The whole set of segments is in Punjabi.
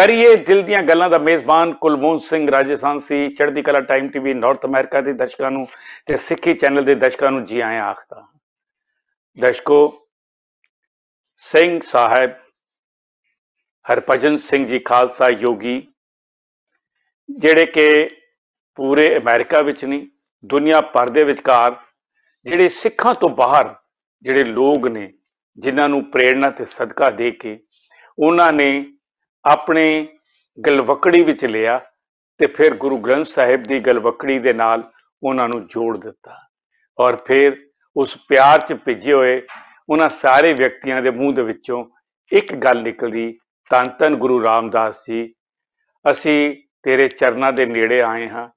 ਕਰੀਏ ਦਿਲ ਦੀਆਂ ਗੱਲਾਂ ਦਾ ਮੇਜ਼ਬਾਨ ਕੁਲਮੋਨ ਸਿੰਘ ਰਾਜਸਥਾਨ ਸੀ ਚੜ੍ਹਦੀ Kala time TV North America ਦੇ ਦਰਸ਼ਕਾਂ ਨੂੰ ਤੇ ਸਿੱਖੀ ਚੈਨਲ ਦੇ ਦਰਸ਼ਕਾਂ ਨੂੰ ਜੀ ਆਇਆਂ ਆਖਦਾ ਦਰਸ਼ਕੋ ਸਿੰਘ ਸਾਹਿਬ ਹਰਪਜਨ ਸਿੰਘ ਜੀ ਖਾਲਸਾ ਯੋਗੀ ਜਿਹੜੇ ਕਿ ਪੂਰੇ ਅਮਰੀਕਾ ਵਿੱਚ ਨਹੀਂ ਦੁਨੀਆ ਭਰ ਦੇ ਵਿਚਕਾਰ ਜਿਹੜੇ ਸਿੱਖਾਂ ਤੋਂ ਬਾਹਰ ਜਿਹੜੇ ਲੋਕ ਨੇ ਜਿਨ੍ਹਾਂ ਨੂੰ ਪ੍ਰੇਰਣਾ ਤੇ ਸਦਕਾ ਦੇ ਕੇ ਉਹਨਾਂ ਨੇ ਆਪਣੇ ਗਲਵਕੜੀ ਵਿੱਚ ਲਿਆ ਤੇ ਫਿਰ ਗੁਰੂ ਗ੍ਰੰਥ ਸਾਹਿਬ ਦੀ ਗਲਵਕੜੀ ਦੇ ਨਾਲ ਉਹਨਾਂ ਨੂੰ ਜੋੜ ਦਿੱਤਾ ਔਰ ਫਿਰ ਉਸ ਪਿਆਰ 'ਚ ਭਿੱਜੇ ਹੋਏ ਉਹਨਾਂ ਸਾਰੇ ਵਿਅਕਤੀਆਂ ਦੇ ਮੂੰਹ ਦੇ ਵਿੱਚੋਂ ਇੱਕ ਗੱਲ ਨਿਕਲਦੀ ਤਨ ਤਨ ਗੁਰੂ ਰਾਮਦਾਸ ਜੀ ਅਸੀਂ ਤੇਰੇ ਚਰਨਾਂ ਦੇ ਨੇੜੇ ਆਏ ਹਾਂ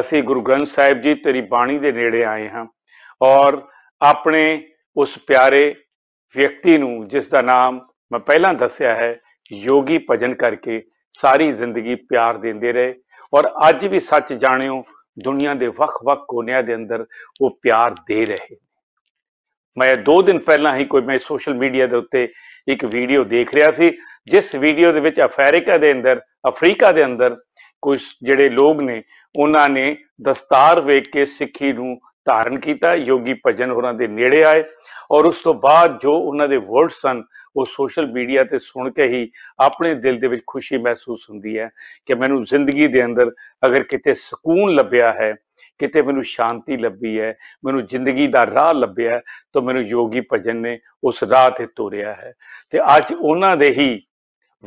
ਅਸੀਂ ਗੁਰੂ ਗ੍ਰੰਥ ਸਾਹਿਬ ਜੀ ਤੇਰੀ ਬਾਣੀ ਦੇ ਨੇੜੇ ਆਏ ਹਾਂ ਔਰ ਆਪਣੇ ਉਸ ਪਿਆਰੇ ਵਿਅਕਤੀ ਨੂੰ ਜਿਸ ਦਾ ਨਾਮ ਮੈਂ ਪਹਿਲਾਂ ਦੱਸਿਆ ਹੈ ਯੋਗੀ ਭਜਨ ਕਰਕੇ ਸਾਰੀ ਜ਼ਿੰਦਗੀ ਪਿਆਰ ਦਿੰਦੇ ਰਹੇ ਔਰ ਅੱਜ ਵੀ ਸੱਚ ਜਾਣਿਓ ਦੁਨੀਆ ਦੇ ਵੱਖ-ਵੱਖ ਕੋਨਿਆਂ ਦੇ ਅੰਦਰ ਉਹ ਪਿਆਰ ਦੇ ਰਹੇ ਮੈਂ 2 ਦਿਨ ਪਹਿਲਾਂ ਹੀ ਕੋਈ ਮੈਂ ਸੋਸ਼ਲ ਮੀਡੀਆ ਦੇ ਉੱਤੇ ਇੱਕ ਵੀਡੀਓ ਦੇਖ ਰਿਹਾ ਸੀ ਜਿਸ ਵੀਡੀਓ ਦੇ ਵਿੱਚ ਅਫਰੀਕਾ ਦੇ ਅੰਦਰ ਅਫਰੀਕਾ ਦੇ ਅੰਦਰ ਕੁਝ ਜਿਹੜੇ ਲੋਕ ਨੇ ਉਹਨਾਂ ਨੇ ਦਸਤਾਰ ਵੇਖ ਕੇ ਸਿੱਖੀ ਨੂੰ ਧਾਰਨ ਕੀਤਾ ਯੋਗੀ ਭਜਨ ਹੋਰਾਂ ਦੇ ਨੇੜੇ ਆਏ ਔਰ ਉਸ ਤੋਂ ਬਾਅਦ ਜੋ ਉਹਨਾਂ ਦੇ ਵਰਡਸ ਸਨ ਉਹ ਸੋਸ਼ਲ ਮੀਡੀਆ ਤੇ ਸੁਣ ਕੇ ਹੀ ਆਪਣੇ ਦਿਲ ਦੇ ਵਿੱਚ ਖੁਸ਼ੀ ਮਹਿਸੂਸ ਹੁੰਦੀ ਹੈ ਕਿ ਮੈਨੂੰ ਜ਼ਿੰਦਗੀ ਦੇ ਅੰਦਰ ਅਗਰ ਕਿਤੇ ਸਕੂਨ ਲੱਭਿਆ ਹੈ ਕਿਤੇ ਮੈਨੂੰ ਸ਼ਾਂਤੀ ਲੱਭੀ ਹੈ ਮੈਨੂੰ ਜ਼ਿੰਦਗੀ ਦਾ ਰਾਹ ਲੱਭਿਆ ਤਾਂ ਮੈਨੂੰ ਯੋਗੀ ਭਜਨ ਨੇ ਉਸ ਰਾਹ ਤੇ ਤੋਰਿਆ ਹੈ ਤੇ ਅੱਜ ਉਹਨਾਂ ਦੇ ਹੀ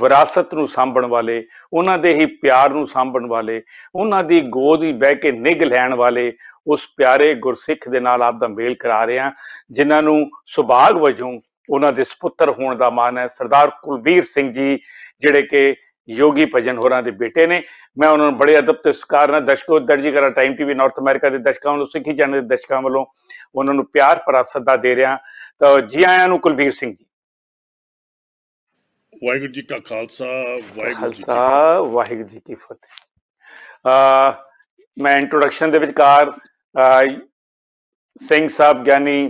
ਵਿਰਾਸਤ ਨੂੰ ਸਾਂਭਣ ਵਾਲੇ ਉਹਨਾਂ ਦੇ ਹੀ ਪਿਆਰ ਨੂੰ ਸਾਂਭਣ ਵਾਲੇ ਉਹਨਾਂ ਦੀ ਗੋਦ ਵਿੱਚ ਬਹਿ ਕੇ ਨਿਗ ਲੈਣ ਵਾਲੇ ਉਸ ਪਿਆਰੇ ਗੁਰਸਿੱਖ ਦੇ ਨਾਲ ਆਪ ਦਾ ਮੇਲ ਕਰਾ ਰਹੇ ਆ ਜਿਨ੍ਹਾਂ ਨੂੰ ਸੁਭਾਗ ਵਜੋਂ ਉਹਨਾਂ ਦੇ ਸੁਪੁੱਤਰ ਹੋਣ ਦਾ ਮਾਣ ਹੈ ਸਰਦਾਰ ਕੁਲਬੀਰ ਸਿੰਘ ਜੀ ਜਿਹੜੇ ਕਿ ਯੋਗੀ ਭਜਨ ਹੋਰਾਂ ਦੇ ਬੇਟੇ ਨੇ ਮੈਂ ਉਹਨਾਂ ਨੂੰ ਬੜੇ ਅਦਬ ਤੇ ਸਤਿਕਾਰ ਨਾਲ ਦਸ਼ਕੋ ਦਰਜੀ ਕਰਾ ਟਾਈਮ ਟੀਵੀ ਨਾਰਥ ਅਮਰੀਕਾ ਦੇ ਦਸ਼ਕਾਂ ਵੱਲੋਂ ਸਿੱਖੀ ਜਾਣ ਦੇ ਦਸ਼ਕਾਂ ਵੱਲੋਂ ਉਹਨਾਂ ਨੂੰ ਪਿਆਰ ਭਰਾ ਸੱਦਾ ਦੇ ਰਿਹਾ ਤਾਂ ਜੀ ਆਇਆਂ ਨੂੰ ਕੁਲਬੀਰ ਸਿੰਘ ਜੀ ਵਾਹਿਗੁਰੂ ਜੀ ਕਾ ਖਾਲਸਾ ਵਾਹਿਗੁਰੂ ਜੀ ਕੀ ਫਤਿਹ ਵਾਹਿਗੁਰੂ ਜੀ ਕੀ ਫਤਿਹ ਆ ਮੈਂ ਇੰਟਰੋਡਕਸ਼ਨ ਦੇ ਵਿਚਕਾਰ ਸਿੰਘ ਸਾਹਿਬ ਗਿਆਨੀ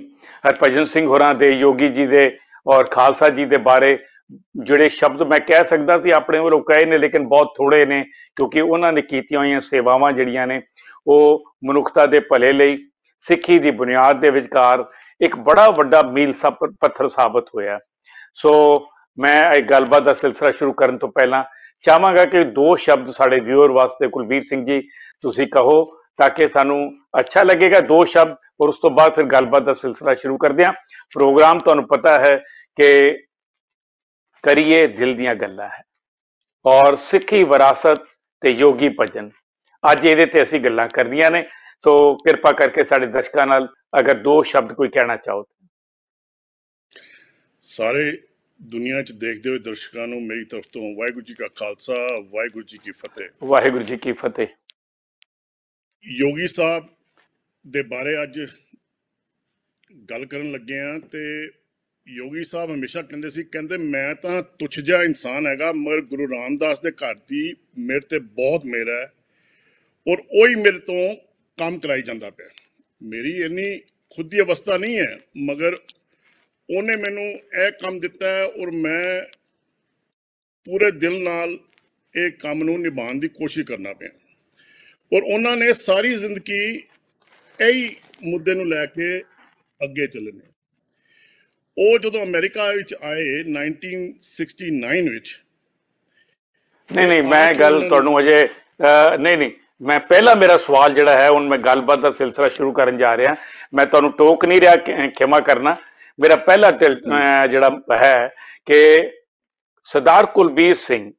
ਹਰਭਜਨ ਸਿੰਘ ਹੋਰਾਂ ਦੇ ਯੋਗੀ ਜੀ ਦੇ ਔਰ ਖਾਲਸਾ ਜੀ ਦੇ ਬਾਰੇ ਜਿਹੜੇ ਸ਼ਬਦ ਮੈਂ ਕਹਿ ਸਕਦਾ ਸੀ ਆਪਣੇ ਲੋਕ ਕਹੇ ਨੇ ਲੇਕਿਨ ਬਹੁਤ ਥੋੜੇ ਨੇ ਕਿਉਂਕਿ ਉਹਨਾਂ ਨੇ ਕੀਤੀਆਂ ਹੋਈਆਂ ਸੇਵਾਵਾਂ ਜਿਹੜੀਆਂ ਨੇ ਉਹ ਮਨੁੱਖਤਾ ਦੇ ਭਲੇ ਲਈ ਸਿੱਖੀ ਦੀ ਬੁਨਿਆਦ ਦੇ ਵਿਚਕਾਰ ਇੱਕ ਬੜਾ ਵੱਡਾ ਮੀਲ ਪੱਥਰ ਸਾਬਤ ਹੋਇਆ ਸੋ ਮੈਂ ਇਹ ਗੱਲਬਾਤ ਦਾ ਸਿਲਸਿਲਾ ਸ਼ੁਰੂ ਕਰਨ ਤੋਂ ਪਹਿਲਾਂ ਚਾਹਾਂਗਾ ਕਿ ਦੋ ਸ਼ਬਦ ਸਾਡੇ ਵਿਊਅਰ ਵਾਸਤੇ ਕੁਲਬੀਰ ਸਿੰਘ ਜੀ ਤੁਸੀਂ ਕਹੋ ਤਾਂ ਕਿ ਸਾਨੂੰ ਅੱਛਾ ਲੱਗੇਗਾ ਦੋ ਸ਼ਬਦ ਔਰ ਉਸ ਤੋਂ ਬਾਅਦ ਫਿਰ ਗੱਲਬਾਤ ਦਾ ਸਿਲਸਿਲਾ ਸ਼ੁਰੂ ਕਰਦੇ ਹਾਂ ਪ੍ਰੋਗਰਾਮ ਤੁਹਾਨੂੰ ਪਤਾ ਹੈ ਕਿ ਕਰੀਏ ਦਿਲ ਦੀਆਂ ਗੱਲਾਂ ਹੈ ਔਰ ਸਿੱਖੀ ਵਿਰਾਸਤ ਤੇ ਯੋਗੀ ਭਜਨ ਅੱਜ ਇਹਦੇ ਤੇ ਅਸੀਂ ਗੱਲਾਂ ਕਰਨੀਆਂ ਨੇ ਤੋ ਕਿਰਪਾ ਕਰਕੇ ਸਾਡੇ ਦਰਸ਼ਕਾਂ ਨਾਲ ਅਗਰ ਦੋ ਸ਼ਬਦ ਕੋਈ ਕਹਿਣਾ ਚਾਹੋ ਸਾਰੇ ਦੁਨੀਆ 'ਚ ਦੇਖਦੇ ਹੋਏ ਦਰਸ਼ਕਾਂ ਨੂੰ ਮੇਰੀ ਤਰਫ ਤੋਂ ਵਾਹਿਗੁਰੂ ਜੀ ਕਾ ਖਾਲਸਾ ਵਾਹਿਗੁਰੂ ਜੀ ਕੀ ਫਤਿਹ ਵਾਹਿਗੁਰੂ ਜੀ ਕੀ ਫਤਿਹ ਯੋਗੀ ਸਾਹਿਬ ਦੇ ਬਾਰੇ ਅੱਜ ਗੱਲ ਕਰਨ ਲੱਗੇ ਆ ਤੇ ਯੋਗੀ ਸਾਹਿਬ ਹਮੇਸ਼ਾ ਕਹਿੰਦੇ ਸੀ ਕਹਿੰਦੇ ਮੈਂ ਤਾਂ ਤੁਛ ਜਿਹਾ ਇਨਸਾਨ ਹੈਗਾ ਮਗਰ ਗੁਰੂ ਰਾਮਦਾਸ ਦੇ ਘਰ ਦੀ ਮੇਰੇ ਤੇ ਬਹੁਤ ਮਿਹਰ ਹੈ ਔਰ ਉਹੀ ਮੇਰੇ ਤੋਂ ਕੰਮ ਕਰਾਈ ਜਾਂਦਾ ਪਿਆ ਮੇਰੀ ਇੰਨੀ ਖੁਦ ਦੀ ਅਵਸਥਾ ਨਹੀਂ ਹੈ ਮਗਰ ਉਹਨੇ ਮੈਨੂੰ ਇਹ ਕੰਮ ਦਿੱਤਾ ਹੈ ਔਰ ਮੈਂ ਪੂਰੇ ਦਿਲ ਨਾਲ ਇਹ ਕੰਮ ਨੂੰ ਨਿਭਾਉਣ ਦੀ ਕੋਸ਼ਿਸ਼ ਕਰਨਾ ਪਿਆ ਔਰ ਉਹਨਾਂ ਨੇ ਸਾਰੀ ਜ਼ਿੰਦਗੀ ਇਹੀ ਮੁੱਦੇ ਨੂੰ ਲੈ ਕੇ ਅੱਗੇ ਚੱਲਣੇ ਉਹ ਜਦੋਂ ਅਮਰੀਕਾ ਵਿੱਚ ਆਏ 1969 ਵਿੱਚ ਨਹੀਂ ਨਹੀਂ ਮੈਂ ਗੱਲ ਤੁਹਾਨੂੰ ਅਜੇ ਨਹੀਂ ਨਹੀਂ ਮੈਂ ਪਹਿਲਾ ਮੇਰਾ ਸਵਾਲ ਜਿਹੜਾ ਹੈ ਉਹਨ ਮੈਂ ਗੱਲਬਾਤ ਦਾ ਸਿਲਸਿਲਾ ਸ਼ੁਰੂ ਕਰਨ ਜਾ ਰਿਹਾ ਮੈਂ ਤੁਹਾਨੂੰ ਟੋਕ ਨਹੀਂ ਰਿਹਾ ਖਿਮਾ ਕਰਨਾ ਮੇਰਾ ਪਹਿਲਾ ਜਿਹੜਾ ਹੈ ਕਿ ਸਰਦਾਰ ਕੁਲਬੀਰ ਸਿੰਘ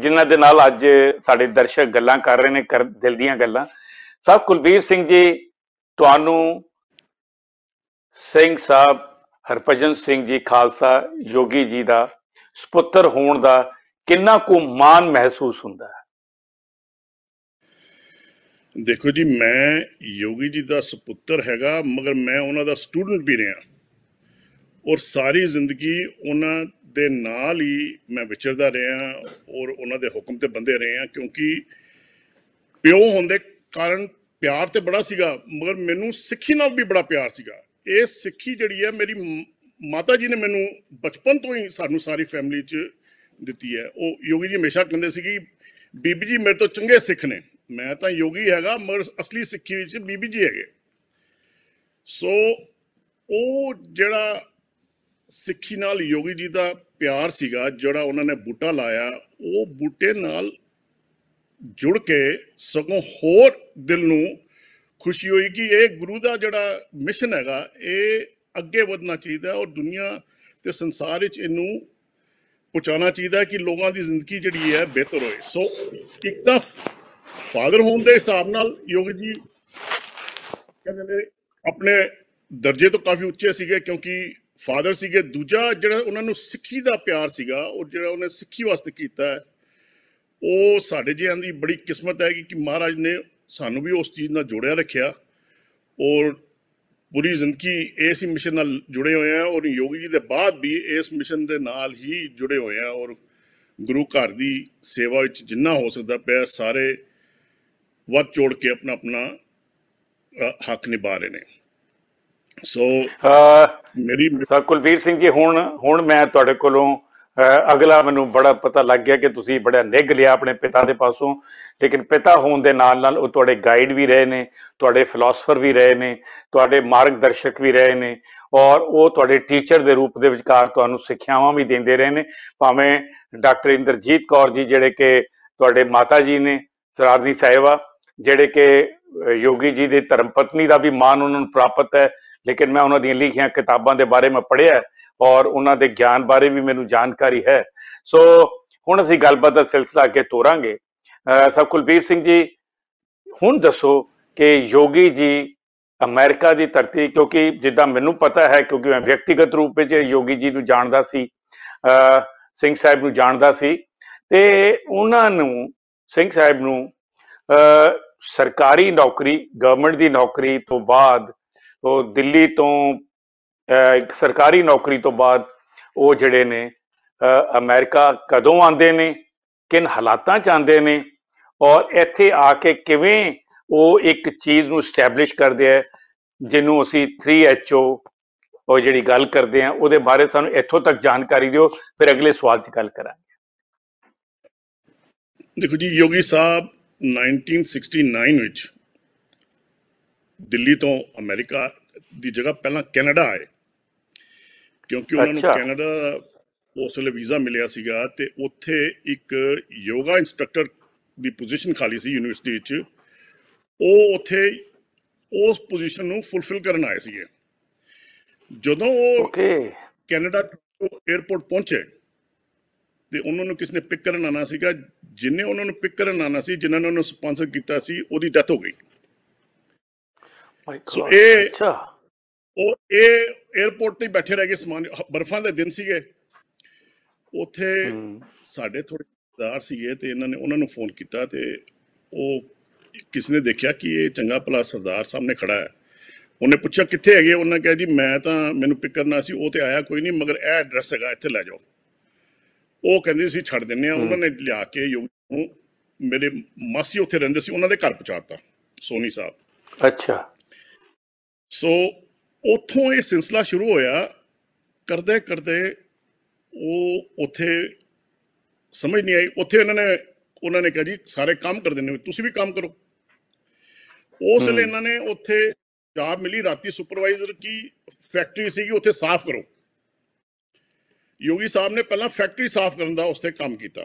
ਜਿਨ੍ਹਾਂ ਦੇ ਨਾਲ ਅੱਜ ਸਾਡੇ ਦਰਸ਼ਕ ਗੱਲਾਂ ਕਰ ਰਹੇ ਨੇ ਦਿਲ ਦੀਆਂ ਗੱਲਾਂ ਸਾਹਿਬ ਕੁਲਬੀਰ ਸਿੰਘ ਜੀ ਤੁਹਾਨੂੰ ਸਿੰਘ ਸਾਹਿਬ ਹਰਪਜਨ ਸਿੰਘ ਜੀ ਖਾਲਸਾ ਯੋਗੀ ਜੀ ਦਾ ਸੁਪੁੱਤਰ ਹੋਣ ਦਾ ਕਿੰਨਾ ਕੁ ਮਾਣ ਮਹਿਸੂਸ ਹੁੰਦਾ ਹੈ ਦੇਖੋ ਜੀ ਮੈਂ ਯੋਗੀ ਜੀ ਦਾ ਸੁਪੁੱਤਰ ਹੈਗਾ ਮਗਰ ਮੈਂ ਉਹਨਾਂ ਦਾ ਸਟੂਡੈਂਟ ਵੀ ਰਿਹਾ ਔਰ ਸਾਰੀ ਜ਼ਿੰਦਗੀ ਉਹਨਾਂ ਦੇ ਨਾਲ ਹੀ ਮੈਂ ਵਿਚਰਦਾ ਰਿਹਾ ਔਰ ਉਹਨਾਂ ਦੇ ਹੁਕਮ ਤੇ ਬੰਦੇ ਰਹੇ ਹਾਂ ਕਿਉਂਕਿ ਪਿਓ ਹੁੰਦੇ ਕਾਰਨ ਪਿਆਰ ਤੇ ਬੜਾ ਸੀਗਾ ਮਗਰ ਮੈਨੂੰ ਸਿੱਖੀ ਨਾਲ ਵੀ ਬੜਾ ਪਿਆਰ ਸੀਗਾ ਇਹ ਸਿੱਖੀ ਜਿਹੜੀ ਹੈ ਮੇਰੀ ਮਾਤਾ ਜੀ ਨੇ ਮੈਨੂੰ ਬਚਪਨ ਤੋਂ ਹੀ ਸਾਨੂੰ ਸਾਰੀ ਫੈਮਿਲੀ 'ਚ ਦਿੱਤੀ ਹੈ ਉਹ ਯੋਗੀ ਜੀ ਹਮੇਸ਼ਾ ਕਹਿੰਦੇ ਸੀ ਕਿ ਬੀਬੀ ਜੀ ਮੇਰੇ ਤੋਂ ਚੰਗੇ ਸਿੱਖ ਨੇ ਮੈਂ ਤਾਂ ਯੋਗੀ ਹੈਗਾ ਮਗਰ ਅਸਲੀ ਸਿੱਖੀ ਵਿੱਚ ਬੀਬੀ ਜੀ ਹੈਗੇ ਸੋ ਉਹ ਜਿਹੜਾ ਸਿੱਖੀ ਨਾਲ ਯੋਗੀ ਜੀ ਦਾ ਪਿਆਰ ਸੀਗਾ ਜਿਹੜਾ ਉਹਨਾਂ ਨੇ ਬੂਟਾ ਲਾਇਆ ਉਹ ਬੂਟੇ ਨਾਲ ਜੁੜ ਕੇ ਸਗੋਂ ਹੋਰ ਦਿਲ ਨੂੰ ਖੁਸ਼ੀ ਹੋਈ ਕਿ ਇਹ ਗੁਰੂ ਦਾ ਜਿਹੜਾ ਮਿਸ਼ਨ ਹੈਗਾ ਇਹ ਅੱਗੇ ਵਧਣਾ ਚਾਹੀਦਾ ਔਰ ਦੁਨੀਆ ਤੇ ਸੰਸਾਰ ਵਿੱਚ ਇਹਨੂੰ ਪਹੁੰਚਾਉਣਾ ਚਾਹੀਦਾ ਕਿ ਲੋਕਾਂ ਦੀ ਜ਼ਿੰਦਗੀ ਜਿਹੜੀ ਹੈ ਬਿਹਤਰ ਹੋਏ ਸੋ ਇੱਕ ਤਾਂ ਫਾਦਰ ਹੋਣ ਦੇ ਹਿਸਾਬ ਨਾਲ ਯੋਗ ਜੀ ਕਹਿੰਦੇ ਨੇ ਆਪਣੇ ਦਰਜੇ ਤੋਂ ਕਾਫੀ ਉੱਚੇ ਸੀਗੇ ਕਿਉਂਕਿ ਫਾਦਰ ਸੀਗੇ ਦੂਜਾ ਜਿਹੜਾ ਉਹਨਾਂ ਨੂੰ ਸਿੱਖੀ ਦਾ ਪਿਆਰ ਸੀਗਾ ਉਹ ਜਿਹੜਾ ਉਹਨੇ ਸਿੱਖੀ ਵਾਸਤੇ ਕੀਤਾ ਹੈ ਉਹ ਸਾਡੇ ਜਿਹਾਂ ਦੀ ਬੜੀ ਕਿਸਮਤ ਹੈ ਕਿ ਮਹਾਰਾਜ ਨੇ ਸਾਨੂੰ ਵੀ ਉਸ ਚੀਜ਼ ਨਾਲ ਜੋੜਿਆ ਰੱਖਿਆ ਔਰ ਪੂਰੀ ਜ਼ਿੰਦਗੀ ਇਸ ਮਿਸ਼ਨ ਨਾਲ ਜੁੜੇ ਹੋਏ ਆ ਔਰ ਯੋਗੀ ਜੀ ਦੇ ਬਾਅਦ ਵੀ ਇਸ ਮਿਸ਼ਨ ਦੇ ਨਾਲ ਹੀ ਜੁੜੇ ਹੋਏ ਆ ਔਰ ਗੁਰੂ ਘਰ ਦੀ ਸੇਵਾ ਵਿੱਚ ਜਿੰਨਾ ਹੋ ਸਕਦਾ ਪਿਆ ਸਾਰੇ ਵੱਧ ਜੋੜ ਕੇ ਆਪਣਾ ਆਪਣਾ ਹੱਕ ਨਿਭਾ ਰਹੇ ਨੇ ਸੋ ਮੇਰੀ ਸਰ ਕੁਲਵੀਰ ਸਿੰਘ ਜੀ ਹੁਣ ਹੁਣ ਮੈਂ ਤੁਹਾਡੇ ਕੋਲੋਂ ਅਗਲਾ ਮੈਨੂੰ ਬੜਾ ਪਤਾ ਲੱਗ ਗਿਆ ਕਿ ਤੁਸੀਂ ਬੜਾ ਨਿੱਘ ਲਿਆ ਆਪਣੇ ਪਿਤਾ ਦੇ ਪਾਸੋਂ ਲੇਕਿਨ ਪਿਤਾ ਹੋਣ ਦੇ ਨਾਲ ਨਾਲ ਉਹ ਤੁਹਾਡੇ ਗਾਈਡ ਵੀ ਰਹੇ ਨੇ ਤੁਹਾਡੇ ਫਿਲਾਸਫਰ ਵੀ ਰਹੇ ਨੇ ਤੁਹਾਡੇ ਮਾਰਗਦਰਸ਼ਕ ਵੀ ਰਹੇ ਨੇ ਔਰ ਉਹ ਤੁਹਾਡੇ ਟੀਚਰ ਦੇ ਰੂਪ ਦੇ ਵਿਚਕਾਰ ਤੁਹਾਨੂੰ ਸਿੱਖਿਆਵਾਂ ਵੀ ਦਿੰਦੇ ਰਹੇ ਨੇ ਭਾਵੇਂ ਡਾਕਟਰ ਇੰਦਰਜੀਤ ਕੌਰ ਜੀ ਜਿਹੜੇ ਕਿ ਤੁਹਾਡੇ ਮਾਤਾ ਜੀ ਨੇ ਸਰਾਦਨੀ ਸਾਹਿਬਾ ਜਿਹੜੇ ਕਿ ਯੋਗੀ ਜੀ ਦੇ ਧਰਮ ਪਤਨੀ ਦਾ ਵੀ ਮਾਨ ਉਹਨਾਂ ਨੂੰ ਪ੍ਰਾਪਤ ਹੈ ਲੇਕਿਨ ਮੈਂ ਉਹਨਾਂ ਦੀਆਂ ਲਿਖੀਆਂ ਕਿਤਾਬਾਂ ਦੇ ਬਾਰੇ ਮੈਂ ਪੜਿਆ ਔਰ ਉਹਨਾਂ ਦੇ ਗਿਆਨ ਬਾਰੇ ਵੀ ਮੈਨੂੰ ਜਾਣਕਾਰੀ ਹੈ ਸੋ ਹੁਣ ਅਸੀਂ ਗੱਲਬਾਤ ਦਾ ਸਿਲਸਿਲਾ ਅੱਗੇ ਤੋਰਾਂਗੇ ਸਭ ਕੁਲਬੀਰ ਸਿੰਘ ਜੀ ਹੁਣ ਦੱਸੋ ਕਿ ਯੋਗੀ ਜੀ ਅਮਰੀਕਾ ਦੀ ਧਰਤੀ ਕਿਉਂਕਿ ਜਿੱਦਾਂ ਮੈਨੂੰ ਪਤਾ ਹੈ ਕਿਉਂਕਿ ਮੈਂ ਵਿਅਕਤੀਗਤ ਰੂਪ ਵਿੱਚ ਯੋਗੀ ਜੀ ਨੂੰ ਜਾਣਦਾ ਸੀ ਸਿੰਘ ਸਾਹਿਬ ਨੂੰ ਜਾਣਦਾ ਸੀ ਤੇ ਉਹਨਾਂ ਨੂੰ ਸਿੰਘ ਸਾਹਿਬ ਨੂੰ ਸਰਕਾਰੀ ਨੌਕਰੀ ਗਵਰਨਮੈਂਟ ਦੀ ਨੌਕਰੀ ਤੋਂ ਬਾਅਦ ਉਹ ਦਿੱਲੀ ਤੋਂ ਇੱਕ ਸਰਕਾਰੀ ਨੌਕਰੀ ਤੋਂ ਬਾਅਦ ਉਹ ਜਿਹੜੇ ਨੇ ਅਮਰੀਕਾ ਕਦੋਂ ਆਉਂਦੇ ਨੇ ਕਿਨ ਹਾਲਾਤਾਂ ਚ ਆਉਂਦੇ ਨੇ ਔਰ ਇੱਥੇ ਆ ਕੇ ਕਿਵੇਂ ਉਹ ਇੱਕ ਚੀਜ਼ ਨੂੰ ਸਟੈਬਲਿਸ਼ ਕਰਦੇ ਆ ਜਿਹਨੂੰ ਅਸੀਂ 3HO ਉਹ ਜਿਹੜੀ ਗੱਲ ਕਰਦੇ ਆ ਉਹਦੇ ਬਾਰੇ ਸਾਨੂੰ ਇੱਥੋਂ ਤੱਕ ਜਾਣਕਾਰੀ ਦਿਓ ਫਿਰ ਅਗਲੇ ਸਵਾਲ 'ਚ ਗੱਲ ਕਰਾਂਗੇ ਦੇਖੋ ਜੀ ਯੋਗੀ ਸਾਹਿਬ 1969 ਵਿੱਚ ਦਿੱਲੀ ਤੋਂ ਅਮਰੀਕਾ ਦੀ ਜਗ੍ਹਾ ਪਹਿਲਾਂ ਕੈਨੇਡਾ ਆਏ ਕਿਉਂਕਿ ਉਹਨਾਂ ਨੂੰ ਕੈਨੇਡਾ ਉਸ ਲਈ ਵੀਜ਼ਾ ਮਿਲਿਆ ਸੀਗਾ ਤੇ ਉੱਥੇ ਇੱਕ ਯੋਗਾ ਇਨਸਟ੍ਰਕਟਰ ਦੀ ਪੋਜੀਸ਼ਨ ਖਾਲੀ ਸੀ ਯੂਨੀਵਰਸਿਟੀ ਵਿੱਚ ਉਹ ਉੱਥੇ ਉਸ ਪੋਜੀਸ਼ਨ ਨੂੰ ਫੁੱਲਫਿਲ ਕਰਨ ਆਏ ਸੀਗੇ ਜਦੋਂ ਉਹ ਕੈਨੇਡਾ 에어ਪੋਰਟ ਪਹੁੰਚੇ ਤੇ ਉਹਨਾਂ ਨੂੰ ਕਿਸ ਨੇ ਪਿਕ ਕਰਨ ਆਣਾ ਸੀਗਾ ਜਿਨੇ ਉਹਨਾਂ ਨੂੰ ਪਿਕ ਕਰਨ ਆਣਾ ਸੀ ਜਿਨ੍ਹਾਂ ਨੇ ਉਹਨੂੰ ਸਪਾਂਸਰ ਕੀਤਾ ਸੀ ਉਹਦੀ ਡੈਥ ਹੋ ਗਈ ਸੋ ਇਹ ਅੱਛਾ ਉਹ ਇਹ 에어ਪੋਰਟ ਤੇ ਬੈਠੇ ਰਹਿ ਗਏ ਸਮਾਨ ਬਰਫਾਂ ਦੇ ਦਿਨ ਸੀਗੇ ਉਥੇ ਸਾਡੇ ਥੋੜੇ ਦਾਰ ਸੀਗੇ ਤੇ ਇਹਨਾਂ ਨੇ ਉਹਨਾਂ ਨੂੰ ਫੋਨ ਕੀਤਾ ਤੇ ਉਹ ਕਿਸ ਨੇ ਦੇਖਿਆ ਕਿ ਇਹ ਚੰਗਾ ਭਲਾ ਸਰਦਾਰ ਸਾਹਮਣੇ ਖੜਾ ਹੈ ਉਹਨੇ ਪੁੱਛਿਆ ਕਿੱਥੇ ਹੈਗੇ ਉਹਨਾਂ ਕਿਹਾ ਜੀ ਮੈਂ ਤਾਂ ਮੈਨੂੰ ਪਿਕ ਕਰਨਾ ਸੀ ਉਹ ਤੇ ਆਇਆ ਕੋਈ ਨਹੀਂ ਮਗਰ ਇਹ ਐਡਰੈਸ ਹੈਗਾ ਇੱਥੇ ਲੈ ਜਾਓ ਉਹ ਕਹਿੰਦੇ ਸੀ ਛੱਡ ਦਿੰਨੇ ਆ ਉਹਨਾਂ ਨੇ ਲਿਆ ਕੇ ਯੋਗ ਨੂੰ ਮੇਰੇ ਮਾਸੀ ਉੱਥੇ ਰਹਿੰਦੇ ਸੀ ਉਹਨਾਂ ਦੇ ਘਰ ਪਹੁੰਚਾਤਾ ਸੋਨੀ ਸਾਹਿਬ ਅੱਛਾ ਸੋ ਉੱਥੋਂ ਇਹ ਸਿਲਸਿਲਾ ਸ਼ੁਰੂ ਹੋਇਆ ਕਰਦੇ ਕਰਦੇ ਉਹ ਉੱਥੇ ਸਮਝ ਨਹੀਂ ਆਈ ਉੱਥੇ ਉਹਨਾਂ ਨੇ ਉਹਨਾਂ ਨੇ ਕਿਹਾ ਜੀ ਸਾਰੇ ਕੰਮ ਕਰ ਹੋ ਤੁਸੀਂ ਵੀ ਕੰਮ ਕਰੋ ਉਸ ਲਈ ਇਹਨਾਂ ਨੇ ਉੱਥੇ ਜੌਬ ਮਿਲੀ ਰਾਤੀ ਸੁਪਰਵਾਈਜ਼ਰ ਕੀ ਫੈਕਟਰੀ ਸੀਗੀ ਉੱਥੇ ਸਾਫ਼ ਕਰੋ ਯੋਗੀ ਸਾਹਿਬ ਨੇ ਪਹਿਲਾਂ ਫੈਕਟਰੀ ਸਾਫ਼ ਕਰਨ ਦਾ ਉਸ ਤੇ ਕੰਮ ਕੀਤਾ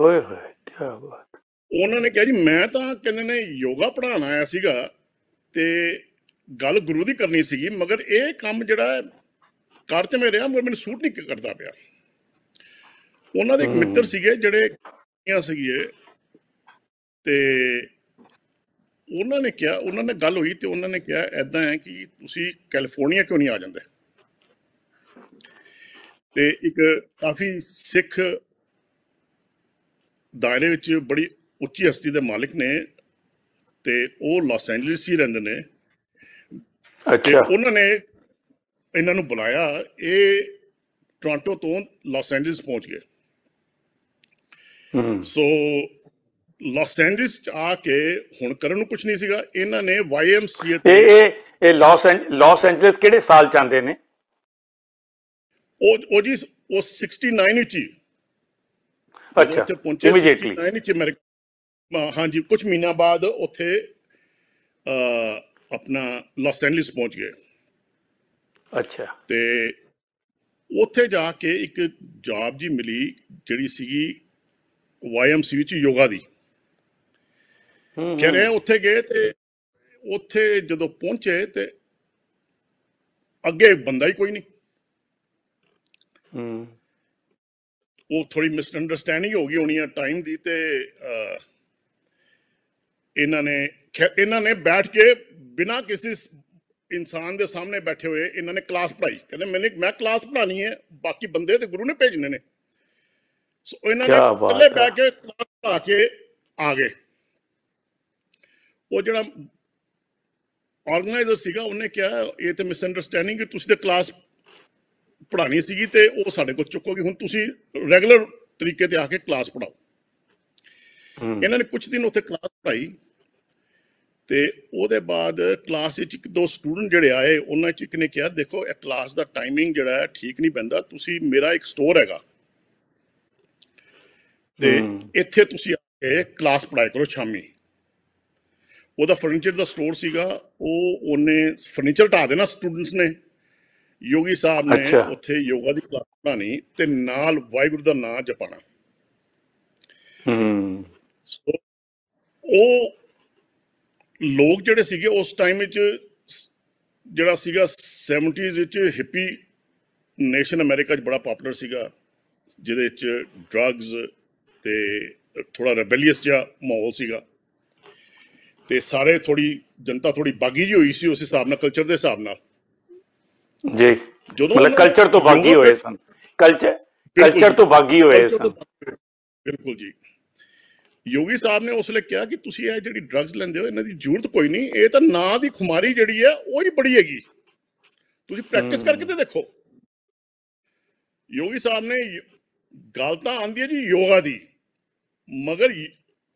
ਹੋਏ ਹੋਏ ਕੀ ਬਾਤ ਉਹਨਾਂ ਨੇ ਕਿਹਾ ਜੀ ਮੈਂ ਤਾਂ ਕਹਿੰਦੇ ਨੇ ਯੋਗਾ ਪੜਾਉਣ ਆਇਆ ਸੀਗਾ ਤੇ ਗੱਲ ਗੁਰੂ ਦੀ ਕਰਨੀ ਸੀਗੀ ਮਗਰ ਇਹ ਕੰਮ ਜਿਹੜਾ ਕਰ ਤੇ ਮੈਂ ਰਿਹਾ ਮਗਰ ਮੈਨੂੰ ਸੂਟ ਨਹੀਂ ਕਰਦਾ ਪਿਆ ਉਹਨਾਂ ਦੇ ਇੱਕ ਮਿੱਤਰ ਸੀਗੇ ਜਿਹੜੇ ਆ ਸੀਗੇ ਤੇ ਉਹਨਾਂ ਨੇ ਕਿਹਾ ਉਹਨਾਂ ਨੇ ਗੱਲ ਹੋਈ ਤੇ ਉਹਨਾਂ ਨੇ ਕਿਹਾ ਐਦਾਂ ਹੈ ਕਿ ਤੁਸੀਂ ਕੈਲੀਫੋਰਨੀਆ ਕਿਉਂ ਨਹੀਂ ਆ ਜਾਂਦੇ ਤੇ ਇੱਕ ਕਾਫੀ ਸਿੱਖ ਦਾਇਰੇ ਵਿੱਚ ਬੜੀ ਉੱਚੀ ਹਸਤੀ ਦੇ ਮਾਲਕ ਨੇ ਤੇ ਉਹ ਲਾਸ ਐਂਜਲਸ ਹੀ ਰਹਿੰਦੇ ਨੇ ਅੱਛਾ ਉਹਨਾਂ ਨੇ ਇਹਨਾਂ ਨੂੰ ਬੁਲਾਇਆ ਇਹ ਟੋਰਾਂਟੋ ਤੋਂ ਲਾਸ ਐਂਜਲਸ ਪਹੁੰਚ ਗਏ ਸੋ ਲਾਸ ਐਂਜਲਸ ਆ ਕੇ ਹੁਣ ਕਰਨ ਨੂੰ ਕੁਝ ਨਹੀਂ ਸੀਗਾ ਇਹਨਾਂ ਨੇ YMCA ਤੇ ਇਹ ਇਹ ਲਾਸ ਲਾਸ ਐਂਜਲਸ ਕਿਹੜੇ ਸਾਲ ਚ ਆਂਦੇ ਨੇ ਉਹ ਉਹ ਜੀ ਉਹ 69 ਵਿੱਚ ਅੱਛਾ ਇਮੀਡੀਏਟਲੀ 69 ਵਿੱਚ ਅਮਰੀਕਾ ਹਾਂਜੀ ਕੁਝ ਮਹੀਨਾ ਬਾਅਦ ਉੱਥੇ ਅ ਆਪਣਾ ਲਾਸ ਐਂਜਲਿਸ ਪਹੁੰਚ ਗਏ ਅੱਛਾ ਤੇ ਉੱਥੇ ਜਾ ਕੇ ਇੱਕ ਜੌਬ ਜੀ ਮਿਲੀ ਜਿਹੜੀ ਸੀਗੀ YMC ਵਿੱਚ ਯੋਗਾ ਦੀ ਕਹਿੰਦੇ ਉੱਥੇ ਗਏ ਤੇ ਉੱਥੇ ਜਦੋਂ ਪਹੁੰਚੇ ਤੇ ਅੱਗੇ ਬੰਦਾ ਹੀ ਕੋਈ ਨਹੀਂ ਹਮ ਉਹ ਥੋੜੀ ਮਿਸ ਅੰਡਰਸਟੈਂਡਿੰਗ ਹੋ ਗਈ ਹੋਣੀ ਆ ਟਾਈਮ ਦੀ ਤੇ ਇਹਨਾਂ ਨੇ ਇਹਨਾਂ ਨੇ ਬੈਠ ਕੇ ਬਿਨਾ ਕਿਸੇ ਇਨਸਾਨ ਦੇ ਸਾਹਮਣੇ ਬੈਠੇ ਹੋਏ ਇਹਨਾਂ ਨੇ ਕਲਾਸ ਪੜਾਈ ਕਹਿੰਦੇ ਮੈਨੇ ਮੈਂ ਕਲਾਸ ਪੜਾਣੀ ਹੈ ਬਾਕੀ ਬੰਦੇ ਤੇ ਗੁਰੂ ਨੇ ਭੇਜਨੇ ਨੇ ਸੋ ਇਹਨਾਂ ਨੇ ਇਕੱਲੇ ਬੈ ਕੇ ਕਲਾਸ ਪੜਾ ਕੇ ਆ ਗਏ ਉਹ ਜਿਹੜਾ ਆਰਗੇਨਾਈਜ਼ਰ ਸੀਗਾ ਉਹਨੇ ਕਿਹਾ ਇਹ ਤੇ ਮਿਸ ਅੰਡਰਸਟੈਂਡਿੰਗ ਹੈ ਤੁਸੀਂ ਤੇ ਕਲਾਸ ਪੜਾਣੀ ਸੀਗੀ ਤੇ ਉਹ ਸਾਡੇ ਕੋਲ ਚੁੱਕੋਗੇ ਹੁਣ ਤੁਸੀਂ ਰੈਗੂਲਰ ਤਰੀਕੇ ਤੇ ਆ ਕੇ ਕਲਾਸ ਪੜਾਓ ਇਹਨਾਂ ਨੇ ਕੁਝ ਦਿਨ ਉੱਥੇ ਕਲਾਸ ਪੜਾਈ ਤੇ ਉਹਦੇ ਬਾਅਦ ਕਲਾਸ ਵਿੱਚ ਇੱਕ ਦੋ ਸਟੂਡੈਂਟ ਜਿਹੜੇ ਆਏ ਉਹਨਾਂ ਚ ਇੱਕ ਨੇ ਕਿਹਾ ਦੇਖੋ ਇਹ ਕਲਾਸ ਦਾ ਟਾਈਮਿੰਗ ਜਿਹੜਾ ਹੈ ਠੀਕ ਨਹੀਂ ਬੰਦਾ ਤੁਸੀਂ ਮੇਰਾ ਇੱਕ ਸਟੋਰ ਹੈਗਾ ਤੇ ਇੱਥੇ ਤੁਸੀਂ ਆ ਕੇ ਕਲਾਸ ਪੜਾਇਆ ਕਰੋ ਸ਼ਾਮੀ ਉਹਦਾ ਫਰਨੀਚਰ ਦਾ ਸਟੋਰ ਸੀਗਾ ਉਹ ਉਹਨੇ ਫਰਨੀਚਰ ਢਾ ਦੇਣਾ ਸਟੂਡੈਂਟਸ ਨੇ ਯੋਗੀ ਸਾਹਿਬ ਨੇ ਉੱਥੇ ਯੋਗਾ ਦੀ ਕਲਾਸ ਪੜਾਣੀ ਤੇ ਨਾਲ ਵਾਹਿਗੁਰੂ ਦਾ ਨਾਮ ਜਪਾਣਾ ਹੂੰ ਉਹ ਲੋਕ ਜਿਹੜੇ ਸੀਗੇ ਉਸ ਟਾਈਮ ਵਿੱਚ ਜਿਹੜਾ ਸੀਗਾ 70s ਵਿੱਚ ਹਿੱਪੀ ਨੇਸ਼ਨ ਅਮਰੀਕਾ 'ਚ ਬੜਾ ਪਪੂਲਰ ਸੀਗਾ ਜਿਹਦੇ ਵਿੱਚ ਡਰੱਗਸ ਤੇ ਥੋੜਾ ਰੈਬੈਲੀਅਸ ਜਿਹਾ ਮਾਹੌਲ ਸੀਗਾ ਤੇ ਸਾਰੇ ਥੋੜੀ ਜਨਤਾ ਥੋੜੀ ਬਾਗੀ ਜੀ ਹੋਈ ਸੀ ਉਸ ਹਿਸਾਬ ਨਾਲ ਕਲਚਰ ਦੇ ਹਿਸਾਬ ਨਾਲ ਜੀ ਜਦੋਂ ਮਤਲਬ ਕਲਚਰ ਤੋਂ ਬਾਗੀ ਹੋਏ ਸਨ ਕਲਚਰ ਕਲਚਰ ਤੋਂ ਬਾਗੀ ਹੋਏ ਸਨ ਬਿਲਕੁਲ ਜੀ ਯੋਗੀ ਸਾਹਿਬ ਨੇ ਉਸ ਲਈ ਕਿਹਾ ਕਿ ਤੁਸੀਂ ਇਹ ਜਿਹੜੀ ਡਰੱਗਸ ਲੈਂਦੇ ਹੋ ਇਹਨਾਂ ਦੀ ਜ਼ਰੂਰਤ ਕੋਈ ਨਹੀਂ ਇਹ ਤਾਂ ਨਾਂ ਦੀ ਖੁਮਾਰੀ ਜਿਹੜੀ ਹੈ ਉਹ ਹੀ ਬੜੀ ਹੈਗੀ ਤੁਸੀਂ ਪ੍ਰੈਕਟਿਸ ਕਰਕੇ ਤੇ ਦੇਖੋ ਯੋਗੀ ਸਾਹਿਬ ਨੇ ਗੱਲ ਤਾਂ ਆਂਦੀ ਹੈ ਜੀ ਯੋਗਾ ਦੀ ਮਗਰ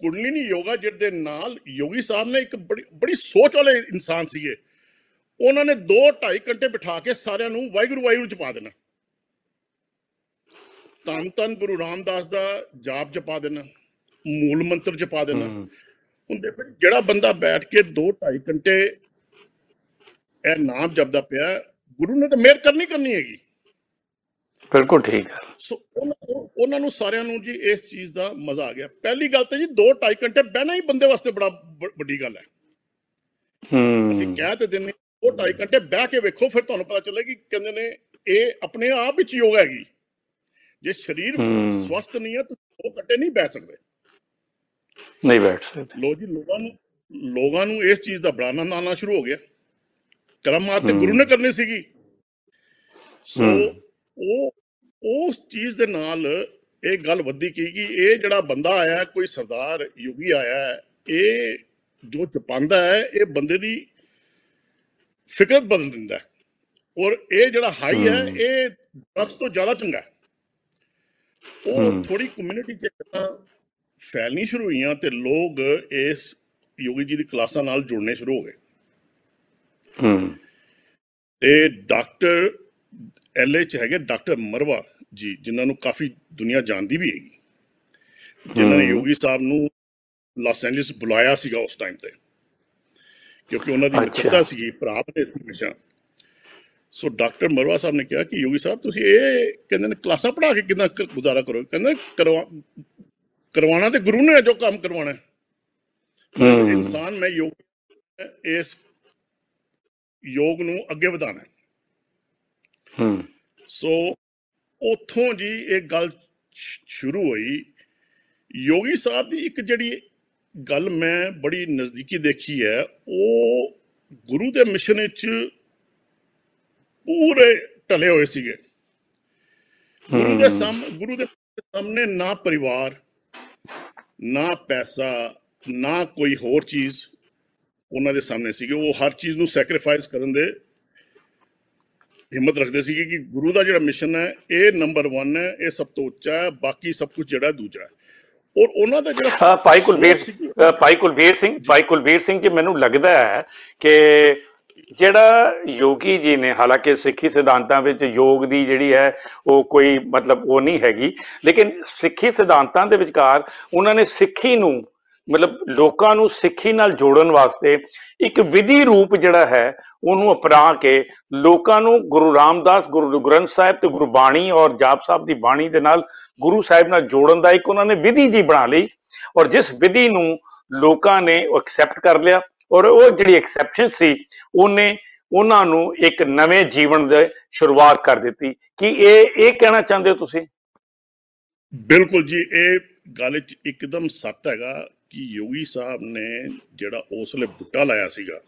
ਕੁੰਡਲੀਨੀ ਯੋਗਾ ਦੇ ਨਾਲ ਯੋਗੀ ਸਾਹਿਬ ਨੇ ਇੱਕ ਬੜੀ ਬੜੀ ਸੋਚ ਵਾਲੇ ਇਨਸਾਨ ਸੀਗੇ ਉਹਨਾਂ ਨੇ 2 2.5 ਘੰਟੇ ਬਿਠਾ ਕੇ ਸਾਰਿਆਂ ਨੂੰ ਵਾਹਿਗੁਰੂ ਵਾਹਿਗੁਰੂ ਚ ਪਾ ਦੇਣਾ ਤਨ ਤਨ ਗੁਰੂ ਰਾਮਦਾਸ ਦਾ ਜਾਪ ਜਪਾ ਦੇਣਾ ਮੂਲ ਮੰਤਰ ਜਪਾ ਦੇਣਾ ਹੁਣ ਫਿਰ ਜਿਹੜਾ ਬੰਦਾ ਬੈਠ ਕੇ 2 2.5 ਘੰਟੇ ਇਹ ਨਾਮ ਜਪਦਾ ਪਿਆ ਗੁਰੂ ਨੇ ਤਾਂ ਮਿਹਰ ਕਰਨੀ ਕਰਨੀ ਹੈਗੀ ਬਿਲਕੁਲ ਠੀਕ ਹੈ ਸੋ ਉਹਨਾਂ ਨੂੰ ਸਾਰਿਆਂ ਨੂੰ ਜੀ ਇਸ ਚੀਜ਼ ਦਾ ਮਜ਼ਾ ਆ ਗਿਆ ਪਹਿਲੀ ਗੱਲ ਤਾਂ ਜੀ 2 2.5 ਘੰਟੇ ਬਹਿਣਾ ਹੀ ਬੰਦੇ ਵਾਸਤੇ ਬੜਾ ਵੱਡੀ ਗੱਲ ਹੈ ਹੂੰ ਅਸੀਂ ਕਹਿ ਤੇ ਦਿੰਨੇ 2 2.5 ਘੰਟੇ ਬਹਿ ਕੇ ਵੇਖੋ ਫਿਰ ਤੁਹਾਨੂੰ ਪਤਾ ਚੱਲੇਗੀ ਕਹਿੰਦੇ ਨੇ ਇਹ ਆਪਣੇ ਆਪ ਵਿੱਚ ਯੋਗ ਹੈਗੀ ਜੇ ਸਰੀਰ ਸਵਸਥ ਨਹੀਂ ਹੈ ਤਾਂ 2 ਘੰਟੇ ਨਹੀਂ ਬਹਿ ਸਕਦੇ ਨਹੀਂ ਬੈਠ ਸਕਦੇ ਲੋ ਜੀ ਲੋਕਾਂ ਨੂੰ ਲੋਕਾਂ ਨੂੰ ਇਸ ਚੀਜ਼ ਦਾ ਬੜਾ ਆਨੰਦ ਆਣਾ ਸ਼ੁਰੂ ਹੋ ਗਿਆ ਕਰਮਾਤ ਤੇ ਗੁਰੂ ਨੇ ਕਰਨੀ ਸੀਗੀ ਸੋ ਉਹ ਉਸ ਚੀਜ਼ ਦੇ ਨਾਲ ਇਹ ਗੱਲ ਵੱਧੀ ਕੀ ਕਿ ਇਹ ਜਿਹੜਾ ਬੰਦਾ ਆਇਆ ਕੋਈ ਸਰਦਾਰ ਯੁਗੀ ਆਇਆ ਇਹ ਜੋ ਚਪਾਂਦਾ ਹੈ ਇਹ ਬੰਦੇ ਦੀ ਫਿਕਰਤ ਬਦਲ ਦਿੰਦਾ ਹੈ ਔਰ ਇਹ ਜਿਹੜਾ ਹਾਈ ਹੈ ਇਹ ਬਸ ਤੋਂ ਜ਼ਿਆਦਾ ਚੰਗਾ ਹੈ ਉਹ ਥੋੜੀ ਕਮਿਊਨਿਟੀ ਚ ਫੈਲਣੀ ਸ਼ੁਰੂ ਹੋਈਆਂ ਤੇ ਲੋਕ ਇਸ ਯੋਗੀ ਜੀ ਦੀ ਕਲਾਸਾਂ ਨਾਲ ਜੁੜਨੇ ਸ਼ੁਰੂ ਹੋ ਗਏ ਹੂੰ ਇਹ ਡਾਕਟਰ ਐਲ ਐਚ ਹੈਗੇ ਡਾਕਟਰ ਮਰਵਾ ਜੀ ਜਿਨ੍ਹਾਂ ਨੂੰ ਕਾਫੀ ਦੁਨੀਆ ਜਾਣਦੀ ਵੀ ਹੈਗੀ ਜਿਨ੍ਹਾਂ ਨੇ ਯੋਗੀ ਸਾਹਿਬ ਨੂੰ ਲਾਸ ਐਂਜਲਸ ਬੁਲਾਇਆ ਸੀਗਾ ਉਸ ਟਾਈਮ ਤੇ ਕਿਉਂਕਿ ਉਹਨਾਂ ਦੀ ਮਿੱਤਰਤਾ ਸੀ ਭਰਾ ਦੇ ਸੀ ਸੋ ਡਾਕਟਰ ਮਰਵਾ ਸਾਹਿਬ ਨੇ ਕਿਹਾ ਕਿ ਯੋਗੀ ਸਾਹਿਬ ਤੁਸੀਂ ਇਹ ਕਹਿੰਦੇ ਨੇ ਕਲਾਸਾਂ ਪੜਾ ਕੇ ਕਿਦਾਂ ਗੁਜ਼ਾਰਾ ਕਰੋ ਕਹਿੰਦੇ ਕਰਵਾ ਕਰਵਾਉਣਾ ਤੇ ਗੁਰੂ ਨੇ ਜੋ ਕੰਮ ਕਰਵਾਉਣਾ ਹੈ ਇਨਸਾਨ ਮੈਂ ਯੋਗ ਇਸ ਯੋਗ ਨੂੰ ਅੱਗੇ ਵਧਾਣਾ ਹੂੰ ਸੋ ਉਥੋਂ ਜੀ ਇਹ ਗੱਲ ਸ਼ੁਰੂ ਹੋਈ ਯੋਗੀ ਸਾਹਿਬ ਦੀ ਇੱਕ ਜਿਹੜੀ ਗੱਲ ਮੈਂ ਬੜੀ ਨਜ਼ਦੀਕੀ ਦੇਖੀ ਹੈ ਉਹ ਗੁਰੂ ਦੇ ਮਿਸ਼ਨ ਵਿੱਚ ਪੂਰੇ ਟਲੇ ਹੋਏ ਸੀਗੇ ਗੁਰੂ ਦੇ ਸਾਹਮਣੇ ਗੁਰੂ ਦੇ ਸਾਹਮਣੇ ਨਾ ਪਰਿਵਾਰ ਨਾ ਪੈਸਾ ਨਾ ਕੋਈ ਹੋਰ ਚੀਜ਼ ਉਹਨਾਂ ਦੇ ਸਾਹਮਣੇ ਸੀਗੇ ਉਹ ਹਰ ਚੀਜ਼ ਨੂੰ ਸੈਕਰੀਫਾਈਸ ਕਰਨ ਦੇ ਹਿੰਮਤ ਰੱਖਦੇ ਸੀਗੇ ਕਿ ਗੁਰੂ ਦਾ ਜਿਹੜਾ ਮਿਸ਼ਨ ਹੈ ਇਹ ਨੰਬਰ 1 ਹੈ ਇਹ ਸਭ ਤੋਂ ਉੱਚਾ ਹੈ ਬਾਕੀ ਸਭ ਕੁਝ ਜਿਹੜਾ ਦੂਜਾ ਹੈ ਔਰ ਉਹਨਾਂ ਦਾ ਜਿਹੜਾ ਭਾਈ ਕੁਲਵੀਰ ਭਾਈ ਕੁਲਵੀਰ ਸਿੰਘ ਭਾਈ ਕੁਲਵੀਰ ਸਿੰਘ ਜੀ ਮੈਨੂੰ ਲੱਗਦਾ ਹੈ ਕਿ ਜਿਹੜਾ ਯੋਗੀ ਜੀ ਨੇ ਹਾਲਾਂਕਿ ਸਿੱਖੀ ਸਿਧਾਂਤਾਂ ਵਿੱਚ ਯੋਗ ਦੀ ਜਿਹੜੀ ਹੈ ਉਹ ਕੋਈ ਮਤਲਬ ਉਹ ਨਹੀਂ ਹੈਗੀ ਲੇਕਿਨ ਸਿੱਖੀ ਸਿਧਾਂਤਾਂ ਦੇ ਵਿਚਕਾਰ ਉਹਨਾਂ ਨੇ ਸਿੱਖੀ ਨੂੰ ਮਤਲਬ ਲੋਕਾਂ ਨੂੰ ਸਿੱਖੀ ਨਾਲ ਜੋੜਨ ਵਾਸਤੇ ਇੱਕ ਵਿਧੀ ਰੂਪ ਜਿਹੜਾ ਹੈ ਉਹਨੂੰ ਅਪਣਾ ਕੇ ਲੋਕਾਂ ਨੂੰ ਗੁਰੂ ਰਾਮਦਾਸ ਗੁਰੂ ਗ੍ਰੰਥ ਸਾਹਿਬ ਤੇ ਗੁਰਬਾਣੀ ਔਰ ਜਾਪ ਸਾਹਿਬ ਦੀ ਬਾਣੀ ਦੇ ਨਾਲ ਗੁਰੂ ਸਾਹਿਬ ਨਾਲ ਜੋੜਨ ਦਾ ਇੱਕ ਉਹਨਾਂ ਨੇ ਵਿਧੀ ਜੀ ਬਣਾ ਲਈ ਔਰ ਜਿਸ ਵਿਧੀ ਨੂੰ ਲੋਕਾਂ ਨੇ ਐਕਸੈਪਟ ਕਰ ਲਿਆ ਔਰ ਉਹ ਜਿਹੜੀ ਐਕਸੈਪਸ਼ਨ ਸੀ ਉਹਨੇ ਉਹਨਾਂ ਨੂੰ ਇੱਕ ਨਵੇਂ ਜੀਵਨ ਦੇ ਸ਼ੁਰੂਆਤ ਕਰ ਦਿੱਤੀ ਕਿ ਇਹ ਇਹ ਕਹਿਣਾ ਚਾਹੁੰਦੇ ਹੋ ਤੁਸੀਂ ਬਿਲਕੁਲ ਜੀ ਇਹ ਗੱਲ ਚ ਇੱਕਦਮ ਸੱਤ ਹੈਗਾ ਕਿ ਯੋਗੀ ਸਾਹਿਬ ਨੇ ਜਿਹੜਾ ਉਸ ਲਈ ਬੁੱਟਾ ਲਾਇਆ ਸੀਗਾ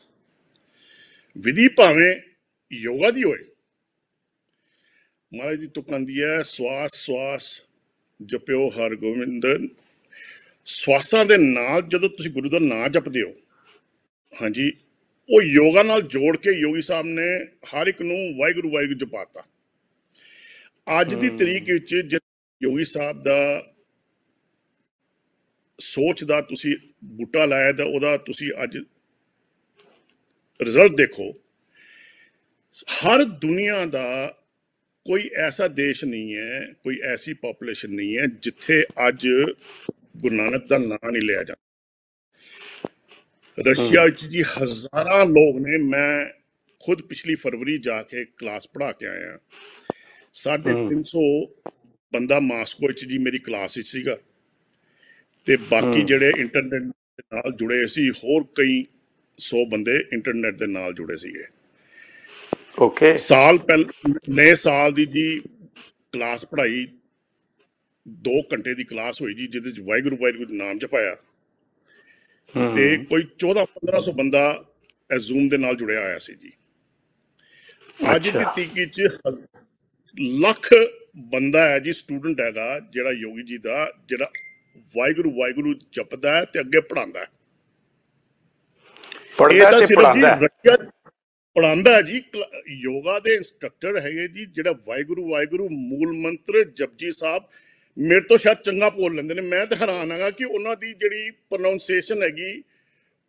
ਵਿਧੀ ਭਾਵੇਂ ਯੋਗਾ ਦੀ ਹੋਏ ਮਹਾਰਾਜ ਦੀ ਤੁਕੰਦੀ ਹੈ ਸਵਾਸ ਸਵਾਸ ਜਪਿਓ ਹਰ ਗੋਬਿੰਦ ਸਵਾਸਾਂ ਦੇ ਨਾਲ ਜਦੋਂ ਤੁਸੀਂ ਗੁਰੂ ਦਾ ਨਾਮ ਜਪਦੇ ਹੋ ਹਾਂਜੀ ਉਹ ਯੋਗਾ ਨਾਲ ਜੋੜ ਕੇ ਯੋਗੀ ਸਾਹਿਬ ਨੇ ਹਰ ਇੱਕ ਨੂੰ ਵਾਹਿਗੁਰੂ ਵਾਹਿਗੁਰੂ ਜਪਾਤਾ ਅੱਜ ਦੀ ਤਰੀਕ ਵਿੱਚ ਜੇ ਯੋਗੀ ਸਾਹਿਬ ਦਾ ਸੋਚ ਦਾ ਤੁਸੀਂ ਬੂਟਾ ਲਾਇਆ ਤਾਂ ਉਹਦਾ ਤੁਸੀਂ ਅੱਜ ਰਿਜ਼ਲਟ ਦੇਖੋ ਹਰ ਦੁਨੀਆ ਦਾ ਕੋਈ ਐਸਾ ਦੇਸ਼ ਨਹੀਂ ਹੈ ਕੋਈ ਐਸੀ ਪੋਪੂਲੇਸ਼ਨ ਨਹੀਂ ਹੈ ਜਿੱਥੇ ਅੱਜ ਗੁਰਨਾਨਕ ਦਾ ਨਾਂ ਨਹੀਂ ਲਿਆ ਜਾਂਦਾ ਰਸ਼ੀਆ ਵਿੱਚ ਜੀ ਹਜ਼ਾਰਾਂ ਲੋਕ ਨੇ ਮੈਂ ਖੁਦ ਪਿਛਲੀ ਫਰਵਰੀ ਜਾ ਕੇ ਕਲਾਸ ਪੜਾ ਕੇ ਆਇਆ 350 ਬੰਦਾ ਮਾਸਕੋ ਵਿੱਚ ਜੀ ਮੇਰੀ ਕਲਾਸ ਵਿੱਚ ਸੀਗਾ ਤੇ ਬਾਕੀ ਜਿਹੜੇ ਇੰਟਰਨੈਟ ਦੇ ਨਾਲ ਜੁੜੇ ਸੀ ਹੋਰ ਕਈ 100 ਬੰਦੇ ਇੰਟਰਨੈਟ ਦੇ ਨਾਲ ਜੁੜੇ ਸੀਗੇ ਓਕੇ ਸਾਲ ਪਹਿਲੇ ਨਵੇਂ ਸਾਲ ਦੀ ਜੀ ਕਲਾਸ ਪੜਾਈ 2 ਘੰਟੇ ਦੀ ਕਲਾਸ ਹੋਈ ਜੀ ਜਿਹਦੇ ਵਿੱਚ ਵਾਹਿਗੁਰੂ ਵਾਹਿਗੁਰੂ ਨਾਮ ਜਪਾਇਆ ਤੇ ਕੋਈ 14 1500 ਬੰਦਾ ਇਸ ਜ਼ੂਮ ਦੇ ਨਾਲ ਜੁੜਿਆ ਆਇਆ ਸੀ ਜੀ ਅੱਜ ਦੀ ਤੀਕੀ ਚ ਲੱਖ ਬੰਦਾ ਹੈ ਜੀ ਸਟੂਡੈਂਟ ਹੈਗਾ ਜਿਹੜਾ ਯੋਗੀ ਜੀ ਦਾ ਜਿਹੜਾ ਵਾਹਿਗੁਰੂ ਵਾਹਿਗੁਰੂ ਜਪਦਾ ਤੇ ਅੱਗੇ ਪੜਾਉਂਦਾ ਹੈ ਪੜਦਾ ਤੇ ਪੜਾਉਂਦਾ ਪੜਾਉਂਦਾ ਜੀ ਯੋਗਾ ਦੇ ਇਨਸਟ੍ਰਕਟਰ ਹੈਗੇ ਜੀ ਜਿਹੜਾ ਵਾਹਿਗੁਰੂ ਵਾਹਿਗੁਰੂ ਮੂਲ ਮੰਤਰ ਜਪਜੀ ਸਾਹਿਬ ਮੇਰੇ ਤੋਂ ਸ਼ਾਇਦ ਚੰਗਾ ਬੋਲ ਲੈਂਦੇ ਨੇ ਮੈਂ ਤਾਂ ਹੈਰਾਨ ਹਾਂਗਾ ਕਿ ਉਹਨਾਂ ਦੀ ਜਿਹੜੀ ਪ੍ਰੋਨਾਂਸੀਏਸ਼ਨ ਹੈਗੀ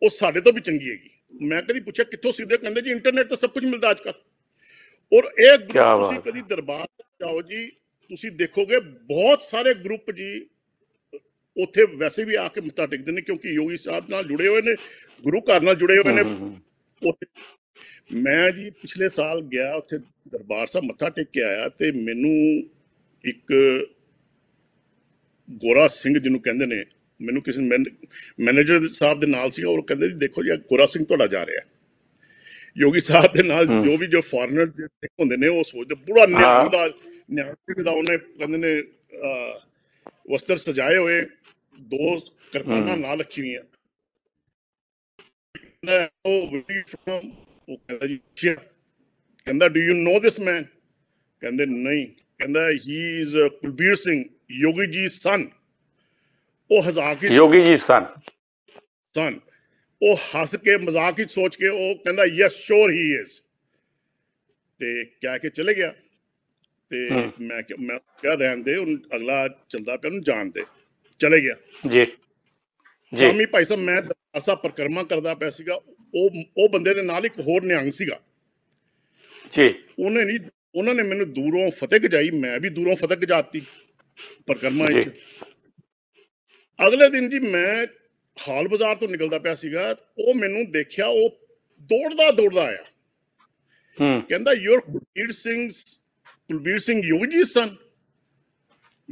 ਉਹ ਸਾਡੇ ਤੋਂ ਵੀ ਚੰਗੀ ਹੈਗੀ ਮੈਂ ਕਦੀ ਪੁੱਛਿਆ ਕਿੱਥੋਂ ਸਿੱਧੇ ਕਹਿੰਦੇ ਜੀ ਇੰਟਰਨੈਟ ਤੇ ਸਭ ਕੁਝ ਮਿਲਦਾ ਅੱਜ ਕੱਲ ਔਰ ਇਹ ਗਰੁੱਪ ਤੁਸੀਂ ਕਦੀ ਦਰਬਾਰ ਜਾਓ ਜੀ ਤੁਸੀਂ ਦੇਖੋਗੇ ਬਹੁਤ ਸਾਰੇ ਗਰੁੱਪ ਜੀ ਉੱਥੇ ਵੈਸੇ ਵੀ ਆ ਕੇ ਮੱਥਾ ਟੇਕਦੇ ਨੇ ਕਿਉਂਕਿ ਯੋਗੀ ਸਾਹਿਬ ਨਾਲ ਜੁੜੇ ਹੋਏ ਨੇ ਗੁਰੂ ਘਰ ਨਾਲ ਜੁੜੇ ਹੋਏ ਨੇ ਉੱਥੇ ਮੈਂ ਜੀ ਪਿਛਲੇ ਸਾਲ ਗਿਆ ਉੱਥੇ ਦਰਬਾਰ ਸਾਹਿਬ ਮੱਥਾ ਟੇਕ ਕੇ ਆਇਆ ਤੇ ਮੈਨੂੰ ਇੱਕ ਗੋਰਾ ਸਿੰਘ ਜਿਹਨੂੰ ਕਹਿੰਦੇ ਨੇ ਮੈਨੂੰ ਕਿਸੇ ਮੈਨੇਜਰ ਸਾਹਿਬ ਦੇ ਨਾਲ ਸੀਗਾ ਉਹ ਕਹਿੰਦੇ ਦੇਖੋ ਜੀ ਗੋਰਾ ਸਿੰਘ ਤੁਹਾਡਾ ਜਾ ਰਿਹਾ ਯੋਗੀ ਸਾਹਿਬ ਦੇ ਨਾਲ ਜੋ ਵੀ ਜੋ ਫੋਰਨਰ ਹੁੰਦੇ ਨੇ ਉਹ ਸੋਚਦੇ ਬੁੜਾ ਨਿਆਂ ਦਾ ਨਿਆਂ ਦਾ ਉਹਨੇ ਕਹਿੰਦੇ ਨੇ ਵਸਤਰ ਸਜਾਏ ਹੋਏ ਦੋ ਕਰਪਾਨਾਂ ਨਾਲ ਰੱਖੀ ਹੋਈਆਂ ਕਹਿੰਦਾ ਉਹ ਵੀ ਫਰਮ ਉਹ ਕਹਿੰਦਾ ਜੀ ਕਹਿੰਦਾ ਡੂ ਯੂ ਨੋ ਦਿਸ ਮੈਨ ਕਹਿੰਦੇ ਨਹੀਂ ਕਹਿੰਦਾ ਹੀ ਇਜ਼ ਕੁਲਬੀਰ ਸਿੰਘ ਯੋਗੀ ਜੀ ਸਨ ਉਹ ਹਜ਼ਾ ਕੇ ਯੋਗੀ ਜੀ ਸਨ ਸਨ ਉਹ ਹੱਸ ਕੇ ਮਜ਼ਾਕ ਹੀ ਸੋਚ ਕੇ ਉਹ ਕਹਿੰਦਾ ਯੈਸ ਸ਼ੋਰ ਹੀ ਇਜ਼ ਤੇ ਕਹਿ ਕੇ ਚਲੇ ਗਿਆ ਤੇ ਮੈਂ ਮੈਂ ਕਹਿ ਰਹਿਣ ਦੇ ਉਹ ਅਗਲਾ ਚਲਦਾ ਪਿਆ ਉਹਨੂੰ ਜਾਣ ਦੇ ਚਲੇ ਗਿਆ ਜੀ ਜੀ ਮੰਮੀ ਭਾਈ ਸਾਹਿਬ ਮੈਂ ਅਸਾ ਪ੍ਰਕਰਮਾ ਕਰਦਾ ਪਿਆ ਸੀਗਾ ਉਹ ਉਹ ਬੰਦੇ ਦੇ ਨਾਲ ਇੱਕ ਹੋਰ ਨਿਹੰਗ ਸੀਗਾ ਜੀ ਉਹਨੇ ਨਹੀਂ ਉਹਨਾਂ ਨੇ ਮੈਨੂੰ ਦੂਰੋਂ ਫਤਿਹ ਗਜਾਈ ਮੈਂ ਵੀ ਦੂਰੋਂ ਫਤਿਹ ਗਜਾਤੀ ਪਰਕਰਮਾ ਵਿੱਚ ਅਗਲੇ ਦਿਨ ਜੀ ਮੈਂ ਹਾਲ ਬਾਜ਼ਾਰ ਤੋਂ ਨਿਕਲਦਾ ਪਿਆ ਸੀਗਾ ਉਹ ਮੈਨੂੰ ਦੇਖਿਆ ਉਹ ਦੌੜਦਾ ਦੌੜਦਾ ਆਇਆ ਹੂੰ ਕਹਿੰਦਾ ਯੂਰ ਕੁਲਬੀਰ ਸਿੰਘ ਕੁਲਬੀਰ ਸਿੰਘ ਯੋਗੀ ਸਨ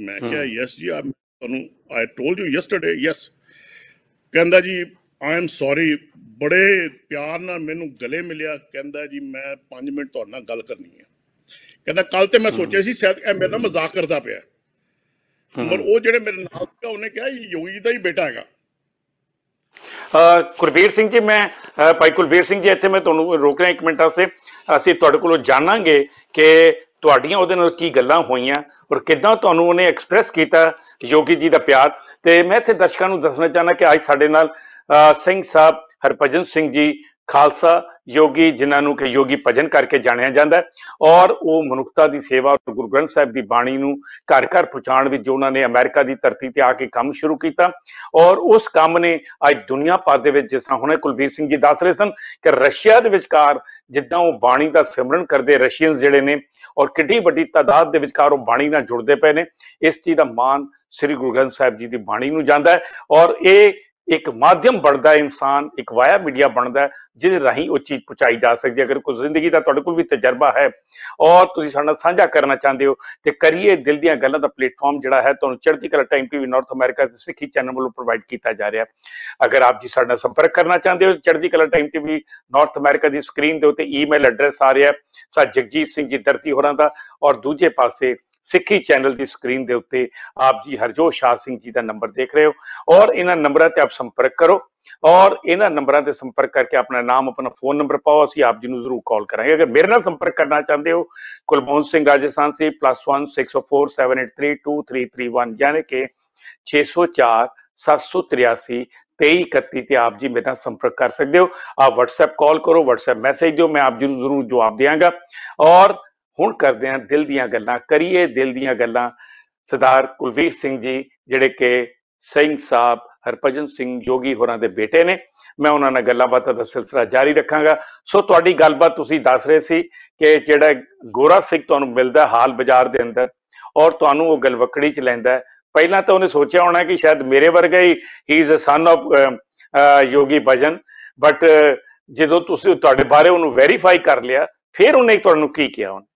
ਮੈਂ ਕਿਹਾ ਯੈਸ ਜੀ ਆ ਤੁਹਾਨੂੰ I told you yesterday yes ਕਹਿੰਦਾ ਜੀ ਆਈ ਐਮ ਸੌਰੀ ਬੜੇ ਪਿਆਰ ਨਾਲ ਮੈਨੂੰ ਗਲੇ ਮਿਲਿਆ ਕਹਿੰਦਾ ਜੀ ਮੈਂ 5 ਮਿੰਟ ਤੁਹਾਡੇ ਨਾਲ ਗੱਲ ਕਰਨੀ ਹੈ ਕਹਿੰਦਾ ਕੱਲ ਤੇ ਮੈਂ ਸੋਚਿਆ ਸੀ ਸ਼ਾਇਦ ਇਹ ਮੇਰੇ ਨਾਲ ਮਜ਼ਾਕ ਕਰਦਾ ਪਿਆ ਪਰ ਉਹ ਜਿਹੜੇ ਮੇਰੇ ਨਾਲ ਸੀ ਉਹਨੇ ਕਿਹਾ ਇਹ ਯੋਗੀ ਦਾ ਹੀ ਬੇਟਾ ਹੈਗਾ ਕੁਰਬੀਰ ਸਿੰਘ ਜੀ ਮੈਂ ਭਾਈ ਕੁਲਵੀਰ ਸਿੰਘ ਜੀ ਇੱਥੇ ਮੈਂ ਤੁਹਾਨੂੰ ਰੋਕ ਰਿਹਾ 1 ਮਿੰਟ ਵਾਸਤੇ ਅਸੀਂ ਤੁਹਾਡੇ ਕੋਲੋਂ ਜਾਣਾਂਗੇ ਕਿ ਤੁਹਾਡੀਆਂ ਉਹਦੇ ਨਾਲ ਕੀ ਗੱਲਾਂ ਹੋਈਆਂ ਔਰ ਕਿਦਾਂ ਤੁਹਾਨੂੰ ਉਹਨੇ ਐਕਸਪ੍ਰੈਸ ਕੀਤਾ ਯੋਗੀ ਜੀ ਦਾ ਪਿਆਰ ਤੇ ਮੈਂ ਇੱਥੇ ਦਰਸ਼ਕਾਂ ਨੂੰ ਦੱਸਣਾ ਚਾਹਨਾ ਕਿ ਅੱਜ ਸਾਡੇ ਨਾਲ ਸਿੰਘ ਸਾਹਿਬ ਹਰਪਜਨ ਸਿੰਘ ਜੀ ਖਾਲਸਾ ਯੋਗੀ ਜਿਨ੍ਹਾਂ ਨੂੰ ਕਿ ਯੋਗੀ ਭਜਨ ਕਰਕੇ ਜਾਣਿਆ ਜਾਂਦਾ ਔਰ ਉਹ ਮਨੁੱਖਤਾ ਦੀ ਸੇਵਾ ਗੁਰੂ ਗ੍ਰੰਥ ਸਾਹਿਬ ਦੀ ਬਾਣੀ ਨੂੰ ਘਰ ਘਰ ਪਹੁੰਚਾਉਣ ਵਿੱਚ ਜੋ ਉਹਨਾਂ ਨੇ ਅਮਰੀਕਾ ਦੀ ਧਰਤੀ ਤੇ ਆ ਕੇ ਕੰਮ ਸ਼ੁਰੂ ਕੀਤਾ ਔਰ ਉਸ ਕੰਮ ਨੇ ਅੱਜ ਦੁਨੀਆ ਭਰ ਦੇ ਵਿੱਚ ਜਿਸ ਤਰ੍ਹਾਂ ਹੁਣੇ ਕੁਲਬੀਰ ਸਿੰਘ ਜੀ ਦੱਸ ਰਹੇ ਸਨ ਕਿ ਰਸ਼ੀਆ ਦੇ ਵਿਚਕਾਰ ਜਿੱਦਾਂ ਉਹ ਬਾਣੀ ਦਾ ਸਿਮਰਨ ਕਰਦੇ ਰਸ਼ੀਅਨ ਜਿਹੜੇ ਨੇ ਔਰ ਕਿੱਡੀ ਵੱਡੀ ਤਾਦਾਦ ਦੇ ਵਿਚਕਾਰ ਉਹ ਬਾਣੀ ਨਾਲ ਜੁੜਦੇ ਪਏ ਨੇ ਇਸ ਚੀਜ਼ ਦਾ ਮਾਣ ਸ੍ਰੀ ਗੁਰੂ ਗ੍ਰੰਥ ਸਾਹਿਬ ਜੀ ਦੀ ਬਾਣੀ ਨੂੰ ਜਾਂਦਾ ਹੈ ਔਰ ਇਹ ਇੱਕ ਮਾਧਿਅਮ ਬਣਦਾ ਇਨਸਾਨ ਇੱਕ ਵਾਇਆ ਮੀਡੀਆ ਬਣਦਾ ਜਿਹਦੇ ਰਾਹੀਂ ਉਹ ਚੀਜ਼ ਪਹੁੰਚਾਈ ਜਾ ਸਕਦੀ ਹੈ ਅਗਰ ਕੋਈ ਜ਼ਿੰਦਗੀ ਦਾ ਤੁਹਾਡੇ ਕੋਲ ਵੀ ਤਜਰਬਾ ਹੈ ਔਰ ਤੁਸੀਂ ਸਾਡੇ ਨਾਲ ਸਾਂਝਾ ਕਰਨਾ ਚਾਹੁੰਦੇ ਹੋ ਤੇ ਕਰੀਏ ਦਿਲ ਦੀਆਂ ਗੱਲਾਂ ਦਾ ਪਲੇਟਫਾਰਮ ਜਿਹੜਾ ਹੈ ਤੁਹਾਨੂੰ ਚੜ੍ਹਦੀ Kala time TV North America ਦੇ ਸਿੱਖੀ ਚੈਨਲ ਵੱਲੋਂ ਪ੍ਰੋਵਾਈਡ ਕੀਤਾ ਜਾ ਰਿਹਾ ਅਗਰ ਆਪ ਜੀ ਸਾਡੇ ਨਾਲ ਸੰਪਰਕ ਕਰਨਾ ਚਾਹੁੰਦੇ ਹੋ Chardi Kala time TV North America ਦੀ ਸਕਰੀਨ ਦੇ ਉੱਤੇ ਈਮੇਲ ਐਡਰੈਸ ਆ ਰਿਹਾ ਸਰ ਜਗਜੀਤ ਸਿੰਘ ਜੀ ਦਰਤੀ ਹੋਰਾਂ ਦਾ ਔਰ ਦੂਜੇ ਪਾਸੇ सिखी चैनल की स्क्रीन के उत्ते आप जी हरजोत शाह सिंह जी का नंबर देख रहे हो और इन्होंने नंबर से आप संपर्क करो और इन्होंने नंबर से संपर्क करके अपना नाम अपना फोन नंबर पाओ असं आप जी जरूर कॉल करा अगर मेरे न संपर्क करना चाहते हो कुलबोत सिंह राजस्थान से plus one six four seven eight three two three three one यानी कि छे सौ चार सत्त सौ त्रियासी तेई इकती आप जी मेरे संपर्क कर सकते हो आप वट्सएप कॉल करो वट्सएप मैसेज दो मैं आप जी जरूर जवाब देंगा और ਹੁਣ ਕਰਦੇ ਹਾਂ ਦਿਲ ਦੀਆਂ ਗੱਲਾਂ ਕਰੀਏ ਦਿਲ ਦੀਆਂ ਗੱਲਾਂ ਸਰਦਾਰ ਕੁਲਵੀਰ ਸਿੰਘ ਜੀ ਜਿਹੜੇ ਕਿ ਸਿੰਘ ਸਾਹਿਬ ਹਰਪਜਨ ਸਿੰਘ ਜੋਗੀ ਹੋਰਾਂ ਦੇ ਬੇਟੇ ਨੇ ਮੈਂ ਉਹਨਾਂ ਨਾਲ ਗੱਲਾਂ ਬਾਤਾਂ ਦਾ ਸਿਲਸਿਲਾ ਜਾਰੀ ਰੱਖਾਂਗਾ ਸੋ ਤੁਹਾਡੀ ਗੱਲਬਾਤ ਤੁਸੀਂ ਦੱਸ ਰਹੇ ਸੀ ਕਿ ਜਿਹੜਾ ਗੋਰਾ ਸਿੰਘ ਤੁਹਾਨੂੰ ਮਿਲਦਾ ਹਾਲ ਬਾਜ਼ਾਰ ਦੇ ਅੰਦਰ ਔਰ ਤੁਹਾਨੂੰ ਉਹ ਗਲਵਕੜੀ ਚ ਲੈਂਦਾ ਪਹਿਲਾਂ ਤਾਂ ਉਹਨੇ ਸੋਚਿਆ ਹੋਣਾ ਕਿ ਸ਼ਾਇਦ ਮੇਰੇ ਵਰਗਾ ਹੀ ਹੀ ਇਜ਼ ਅ ਸਨ ਆਫ ਯੋਗੀ ਭਜਨ ਬਟ ਜਦੋਂ ਤੁਸੀਂ ਤੁਹਾਡੇ ਬਾਰੇ ਉਹਨੂੰ ਵੈਰੀਫਾਈ ਕਰ ਲਿਆ ਫਿਰ ਉਹਨੇ ਤੁਹਾਨੂੰ ਕੀ ਕਿਹਾ ਉਹਨੇ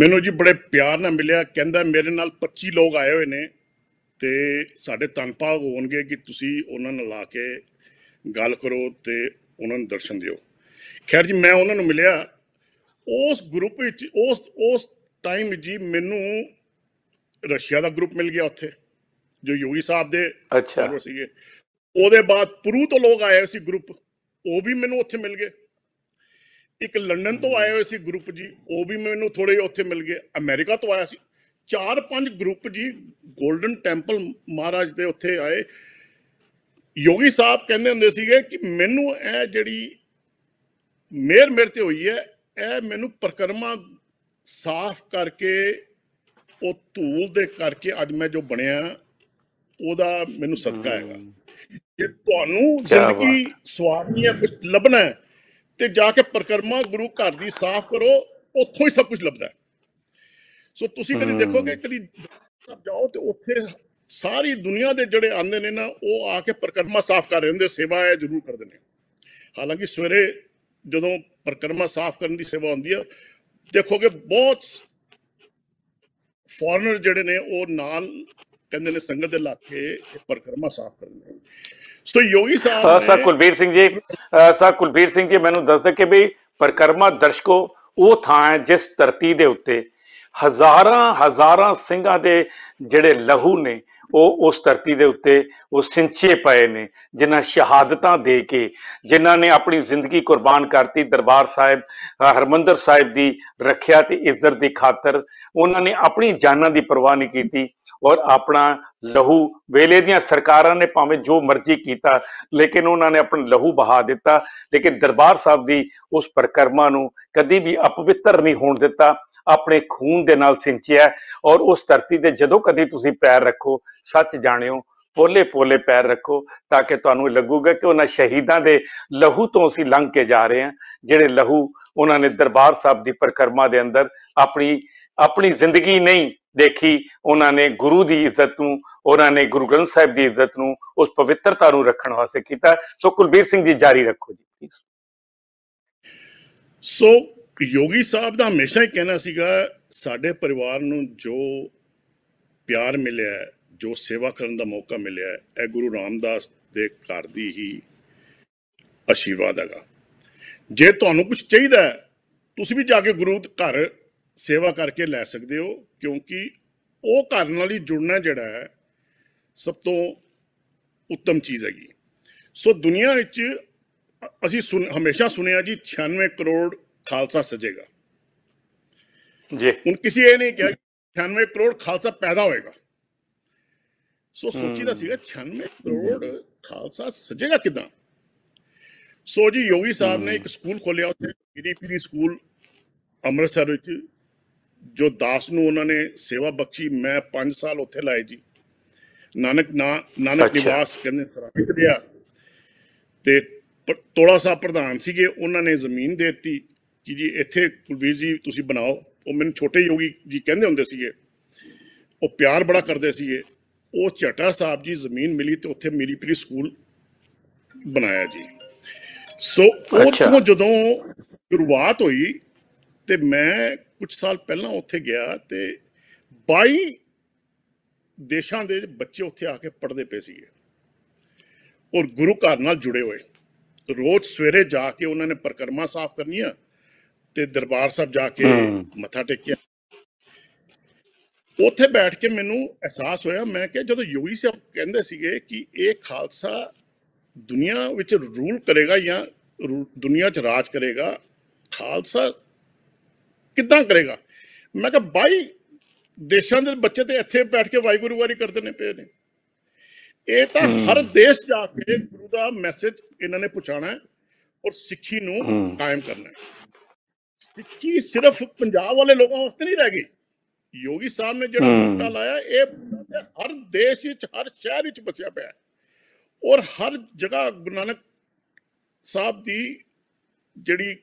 ਮੈਨੂੰ ਜੀ ਬੜੇ ਪਿਆਰ ਨਾਲ ਮਿਲਿਆ ਕਹਿੰਦਾ ਮੇਰੇ ਨਾਲ 25 ਲੋਕ ਆਏ ਹੋਏ ਨੇ ਤੇ ਸਾਡੇ ਤਨਪਾਗ ਹੋਣਗੇ ਕਿ ਤੁਸੀਂ ਉਹਨਾਂ ਨਾਲ ਲਾ ਕੇ ਗੱਲ ਕਰੋ ਤੇ ਉਹਨਾਂ ਨੂੰ ਦਰਸ਼ਨ ਦਿਓ ਖੈਰ ਜੀ ਮੈਂ ਉਹਨਾਂ ਨੂੰ ਮਿਲਿਆ ਉਸ ਗਰੁੱਪ ਵਿੱਚ ਉਸ ਉਸ ਟਾਈਮ ਜੀ ਮੈਨੂੰ ਰਸ਼ੀਆ ਦਾ ਗਰੁੱਪ ਮਿਲ ਗਿਆ ਉੱਥੇ ਜੋ ਯੋਗੀ ਸਾਹਿਬ ਦੇ ਅੱਛਾ ਸੀਗੇ ਉਹਦੇ ਬਾਅਦ ਪੁਰੂ ਤੋਂ ਲੋਕ ਆਏ ਸੀ ਗਰੁੱਪ ਉਹ ਵੀ ਮੈਨੂੰ ਉੱਥੇ ਮਿਲ ਗਏ ਇੱਕ ਲੰਡਨ ਤੋਂ ਆਏ ਹੋਏ ਸੀ ਗਰੁੱਪ ਜੀ ਉਹ ਵੀ ਮੈਨੂੰ ਥੋੜੇ ਉੱਥੇ ਮਿਲ ਗਏ ਅਮਰੀਕਾ ਤੋਂ ਆਇਆ ਸੀ ਚਾਰ ਪੰਜ ਗਰੁੱਪ ਜੀ 골ਡਨ ਟੈਂਪਲ ਮਹਾਰਾਜ ਦੇ ਉੱਥੇ ਆਏ ਯੋਗੀ ਸਾਹਿਬ ਕਹਿੰਦੇ ਹੁੰਦੇ ਸੀਗੇ ਕਿ ਮੈਨੂੰ ਇਹ ਜਿਹੜੀ ਮੇਰ ਮੇਰ ਤੇ ਹੋਈ ਹੈ ਇਹ ਮੈਨੂੰ ਪ੍ਰਕਰਮਾ ਸਾਫ਼ ਕਰਕੇ ਉਹ ਧੂਲ ਦੇ ਕਰਕੇ ਅੱਜ ਮੈਂ ਜੋ ਬਣਿਆ ਉਹਦਾ ਮੈਨੂੰ ਸਦਕਾ ਹੈਗਾ ਜੇ ਤੁਹਾਨੂੰ ਜ਼ਿੰਦਗੀ ਸਵਾਰਨੀ ਹੈ ਕੁਝ ਲੱਭਣਾ ਹੈ ਤੇ ਜਾ ਕੇ ਪ੍ਰਕਰਮਾ ਗੁਰੂ ਘਰ ਦੀ ਸਾਫ਼ ਕਰੋ ਉੱਥੋਂ ਹੀ ਸਭ ਕੁਝ ਲੱਭਦਾ ਸੋ ਤੁਸੀਂ ਕਦੀ ਦੇਖੋਗੇ ਕਦੀ ਜਾਓ ਤੇ ਉੱਥੇ ਸਾਰੀ ਦੁਨੀਆ ਦੇ ਜਿਹੜੇ ਆਂਦੇ ਨੇ ਨਾ ਉਹ ਆ ਕੇ ਪ੍ਰਕਰਮਾ ਸਾਫ਼ ਕਰ ਰਹੇ ਹੁੰਦੇ ਸੇਵਾ ਹੈ ਜ਼ਰੂਰ ਕਰਦੇ ਨੇ ਹਾਲਾਂਕਿ ਸਵੇਰੇ ਜਦੋਂ ਪ੍ਰਕਰਮਾ ਸਾਫ਼ ਕਰਨ ਦੀ ਸੇਵਾ ਹੁੰਦੀ ਹੈ ਦੇਖੋਗੇ ਬਹੁਤ ਫੋਰਨਰ ਜਿਹੜੇ ਨੇ ਉਹ ਨਾਲ ਕਹਿੰਦੇ ਨੇ ਸੰਗਤ ਦੇ ਕੇ ਪ੍ਰਕਰਮਾ ਸਾਫ਼ ਕਰਦੇ ਨੇ ਸੋ ਯੋਗੀ ਸਾਹਿਬ ਆ ਸਰ ਕੁਲਬੀਰ ਸਿੰਘ ਜੀ ਸਰ ਕੁਲਬੀਰ ਸਿੰਘ ਜੀ ਮੈਨੂੰ ਦੱਸ ਦੇ ਕਿ ਵੀ ਪਰਕਰਮਾ ਦਰਸ਼ਕੋ ਉਹ ਥਾਂ ਹੈ ਜਿਸ ਧਰਤੀ ਦੇ ਉੱਤੇ ਹਜ਼ਾਰਾਂ ਹਜ਼ਾਰਾਂ ਸਿੰਘਾਂ ਦੇ ਜਿਹੜੇ ਲਹੂ ਨੇ ਉਹ ਉਸ ਧਰਤੀ ਦੇ ਉੱਤੇ ਉਹ ਸਿੰਚੇ ਪਏ ਨੇ ਜਿਨ੍ਹਾਂ ਸ਼ਹਾਦਤਾਂ ਦੇ ਕੇ ਜਿਨ੍ਹਾਂ ਨੇ ਆਪਣੀ ਜ਼ਿੰਦਗੀ ਕੁਰਬਾਨ ਕਰਤੀ ਦਰਬਾਰ ਸਾਹਿਬ ਹਰਮੰਦਰ ਸਾਹਿਬ ਦੀ ਰੱਖਿਆ ਤੇ ਇੱਜ਼ਤ ਦੀ ਖਾਤਰ ਉਹਨਾਂ ਨੇ ਆਪਣੀ ਜਾਨਾਂ ਦੀ ਪਰਵਾਹ ਨਹੀਂ ਕੀਤੀ ਔਰ ਆਪਣਾ ਲਹੂ ਵੇਲੇ ਦੀਆਂ ਸਰਕਾਰਾਂ ਨੇ ਭਾਵੇਂ ਜੋ ਮਰਜ਼ੀ ਕੀਤਾ ਲੇਕਿਨ ਉਹਨਾਂ ਨੇ ਆਪਣਾ ਲਹੂ ਬਹਾ ਦਿੱਤਾ ਲੇਕਿਨ ਦਰਬਾਰ ਸਾਹਿਬ ਦੀ ਉਸ ਪਰਕਰਮਾ ਨੂੰ ਕਦੀ ਵੀ ਅਪਵਿੱਤਰ ਨਹੀਂ ਹੋਣ ਦਿੱਤਾ ਆਪਣੇ ਖੂਨ ਦੇ ਨਾਲ ਸਿੰਚਿਆ ਔਰ ਉਸ ਧਰਤੀ ਤੇ ਜਦੋਂ ਕਦੀ ਤੁਸੀਂ ਪੈਰ ਰੱਖੋ ਸੱਚ ਜਾਣਿਓ ਪੋਲੇ ਪੋਲੇ ਪੈਰ ਰੱਖੋ ਤਾਂ ਕਿ ਤੁਹਾਨੂੰ ਲੱਗੂਗਾ ਕਿ ਉਹਨਾਂ ਸ਼ਹੀਦਾਂ ਦੇ ਲਹੂ ਤੋਂ ਅਸੀਂ ਲੰਘ ਕੇ ਜਾ ਰਹੇ ਹਾਂ ਜਿਹੜੇ ਲਹੂ ਉਹਨਾਂ ਨੇ ਦਰਬਾਰ ਸਾਹਿਬ ਦੀ ਪ੍ਰਕਰਮਾ ਦੇ ਅੰਦਰ ਆਪਣੀ ਆਪਣੀ ਜ਼ਿੰਦਗੀ ਨਹੀਂ ਦੇਖੀ ਉਹਨਾਂ ਨੇ ਗੁਰੂ ਦੀ ਇੱਜ਼ਤ ਨੂੰ ਉਹਨਾਂ ਨੇ ਗੁਰੂ ਗ੍ਰੰਥ ਸਾਹਿਬ ਦੀ ਇੱਜ਼ਤ ਨੂੰ ਉਸ ਪਵਿੱਤਰਤਾ ਨੂੰ ਰੱਖਣ ਵਾਸਤੇ ਕੀਤਾ ਸੋ ਕੁਲਬੀਰ ਸਿੰਘ ਜੀ ਜਾਰੀ ਰੱਖੋ ਜੀ ਪਲੀਜ਼ ਸੋ ਯੋਗੀ ਸਾਹਿਬ ਦਾ ਹਮੇਸ਼ਾ ਹੀ ਕਹਿਣਾ ਸੀਗਾ ਸਾਡੇ ਪਰਿਵਾਰ ਨੂੰ ਜੋ ਪਿਆਰ ਮਿਲਿਆ ਜੋ ਸੇਵਾ ਕਰਨ ਦਾ ਮੌਕਾ ਮਿਲਿਆ ਹੈ ਇਹ ਗੁਰੂ ਰਾਮਦਾਸ ਦੇ ਘਰ ਦੀ ਹੀ ਅਸ਼ੀਰਵਾਦ ਹੈਗਾ ਜੇ ਤੁਹਾਨੂੰ ਕੁਝ ਚਾਹੀਦਾ ਤੁਸੀਂ ਵੀ ਜਾ ਕੇ ਗੁਰੂ ਘਰ ਸੇਵਾ ਕਰਕੇ ਲੈ ਸਕਦੇ ਹੋ ਕਿਉਂਕਿ ਉਹ ਘਰ ਨਾਲ ਹੀ ਜੁੜਨਾ ਜਿਹੜਾ ਹੈ ਸਭ ਤੋਂ ਉੱਤਮ ਚੀਜ਼ ਹੈਗੀ ਸੋ ਦੁਨੀਆ ਵਿੱਚ ਅਸੀਂ ਹਮੇਸ਼ਾ ਸੁਣਿਆ ਜੀ 96 ਕਰੋੜ ਖਾਲਸਾ ਸਜੇਗਾ ਜੀ ਹੁਣ ਕਿਸੇ ਇਹ ਨਹੀਂ ਕਿਹਾ 96 ਕਰੋੜ ਖਾਲਸਾ ਪੈਦਾ ਹੋਏਗਾ ਸੋ ਦਾ ਸੀਗਾ 96 ਕਰੋੜ ਖਾਲਸਾ ਸਜੇਗਾ ਕਿਦਾਂ ਸੋ ਜੀ ਯੋਗੀ ਸਾਹਿਬ ਨੇ ਇੱਕ ਸਕੂਲ ਖੋਲਿਆ ਉੱਥੇ ਪੀਡੀਪੀਡੀ ਸਕੂਲ ਅੰਮ੍ਰਿਤਸਰ ਵਿੱਚ ਜੋ ਦਾਸ ਨੂੰ ਉਹਨਾਂ ਨੇ ਸੇਵਾ ਬਖਸ਼ੀ ਮੈਂ 5 ਸਾਲ ਉੱਥੇ ਲਾਏ ਜੀ ਨਾਨਕ ਨਾਨਕ ਨਿਵਾਸ ਕਹਿੰਦੇ ਸਰਾਪਿਤ ਰਿਹਾ ਤੇ ਤੋੜਾ ਸਾਹਿਬ ਪ੍ਰਧਾਨ ਸੀਗੇ ਉਹਨਾਂ ਨੇ ਜ਼ਮੀਨ ਦਿੱਤੀ ਕਿ ਜੀ ਇੱਥੇ ਕੁਲਬੀਰ ਜੀ ਤੁਸੀਂ ਬਣਾਓ ਉਹ ਮੈਨੂੰ ਛੋਟੇ ਯੋਗੀ ਜੀ ਕਹਿੰਦੇ ਹੁੰਦੇ ਸੀਗੇ ਉਹ ਪਿਆਰ ਬੜਾ ਕਰਦੇ ਸੀਗੇ ਉਹ ਝਟਾ ਸਾਹਿਬ ਜੀ ਜ਼ਮੀਨ ਮਿਲੀ ਤੇ ਉੱਥੇ ਮੇਰੀ ਪ੍ਰੀ ਸਕੂਲ ਬਣਾਇਆ ਜੀ ਸੋ ਉੱਥੋਂ ਜਦੋਂ ਸ਼ੁਰੂਆਤ ਹੋਈ ਤੇ ਮੈਂ ਕੁਝ ਸਾਲ ਪਹਿਲਾਂ ਉੱਥੇ ਗਿਆ ਤੇ 22 ਦੇਸ਼ਾਂ ਦੇ ਬੱਚੇ ਉੱਥੇ ਆ ਕੇ ਪੜਦੇ ਪਏ ਸੀਗੇ ਔਰ ਗੁਰੂ ਘਰ ਨਾਲ ਜੁੜੇ ਹੋਏ ਰੋਜ਼ ਸਵੇਰੇ ਜਾ ਕੇ ਉਹਨਾਂ ਨੇ ਪ੍ਰਕਰਮਾ ਸਾਫ਼ ਕਰਨੀਆਂ ਤੇ ਦਰਬਾਰ ਸਾਹਿਬ ਜਾ ਕੇ ਮੱਥਾ ਟੇਕਿਆ ਉੱਥੇ ਬੈਠ ਕੇ ਮੈਨੂੰ ਅਹਿਸਾਸ ਹੋਇਆ ਮੈਂ ਕਿ ਜਦੋਂ ਯੋਗੀ ਸਾਹਿਬ ਕਹਿੰਦੇ ਸੀਗੇ ਕਿ ਇਹ ਖਾਲਸਾ ਦੁਨੀਆ ਵਿੱਚ ਰੂਲ ਕਰੇਗਾ ਜਾਂ ਦੁਨੀਆ 'ਚ ਰਾਜ ਕਰੇਗਾ ਖਾਲਸਾ ਕਿੱਦਾਂ ਕਰੇਗਾ ਮੈਂ ਕਿਹਾ ਬਾਈ ਦੇਸ਼ਾਂ ਦੇ ਬੱਚੇ ਤੇ ਇੱਥੇ ਬੈਠ ਕੇ ਵਾਹਿਗੁਰੂ ਵਾਰੀ ਕਰਦੇ ਨੇ ਪਏ ਨੇ ਇਹ ਤਾਂ ਹਰ ਦੇਸ਼ ਜਾ ਕੇ ਗੁਰੂ ਦਾ ਮੈਸੇਜ ਇਹਨਾਂ ਨੇ ਪਹੁੰਚਾਣਾ ਹੈ ਔਰ ਸਿੱਖੀ ਨੂੰ ਕਾਇਮ ਕਰਨਾ ਹੈ ਸਿੱਖੀ ਸਿਰਫ ਪੰਜਾਬ ਵਾਲੇ ਲੋਕਾਂ ਵਾਸਤੇ ਨਹੀਂ ਰਹਿ ਗਈ ਯੋਗੀ ਸਾਹਿਬ ਨੇ ਜਿਹੜਾ ਮੁੱਦਾ ਲਾਇਆ ਇਹ ਮੁੱਦਾ ਹਰ ਦੇਸ਼ ਵਿੱਚ ਹਰ ਸ਼ਹਿਰ ਵਿੱਚ ਬਸਿਆ ਪਿਆ ਹੈ ਔਰ ਹਰ ਜਗ੍ਹਾ ਗੁਰੂ ਸਾਹਿਬ ਦੀ ਜਿਹੜੀ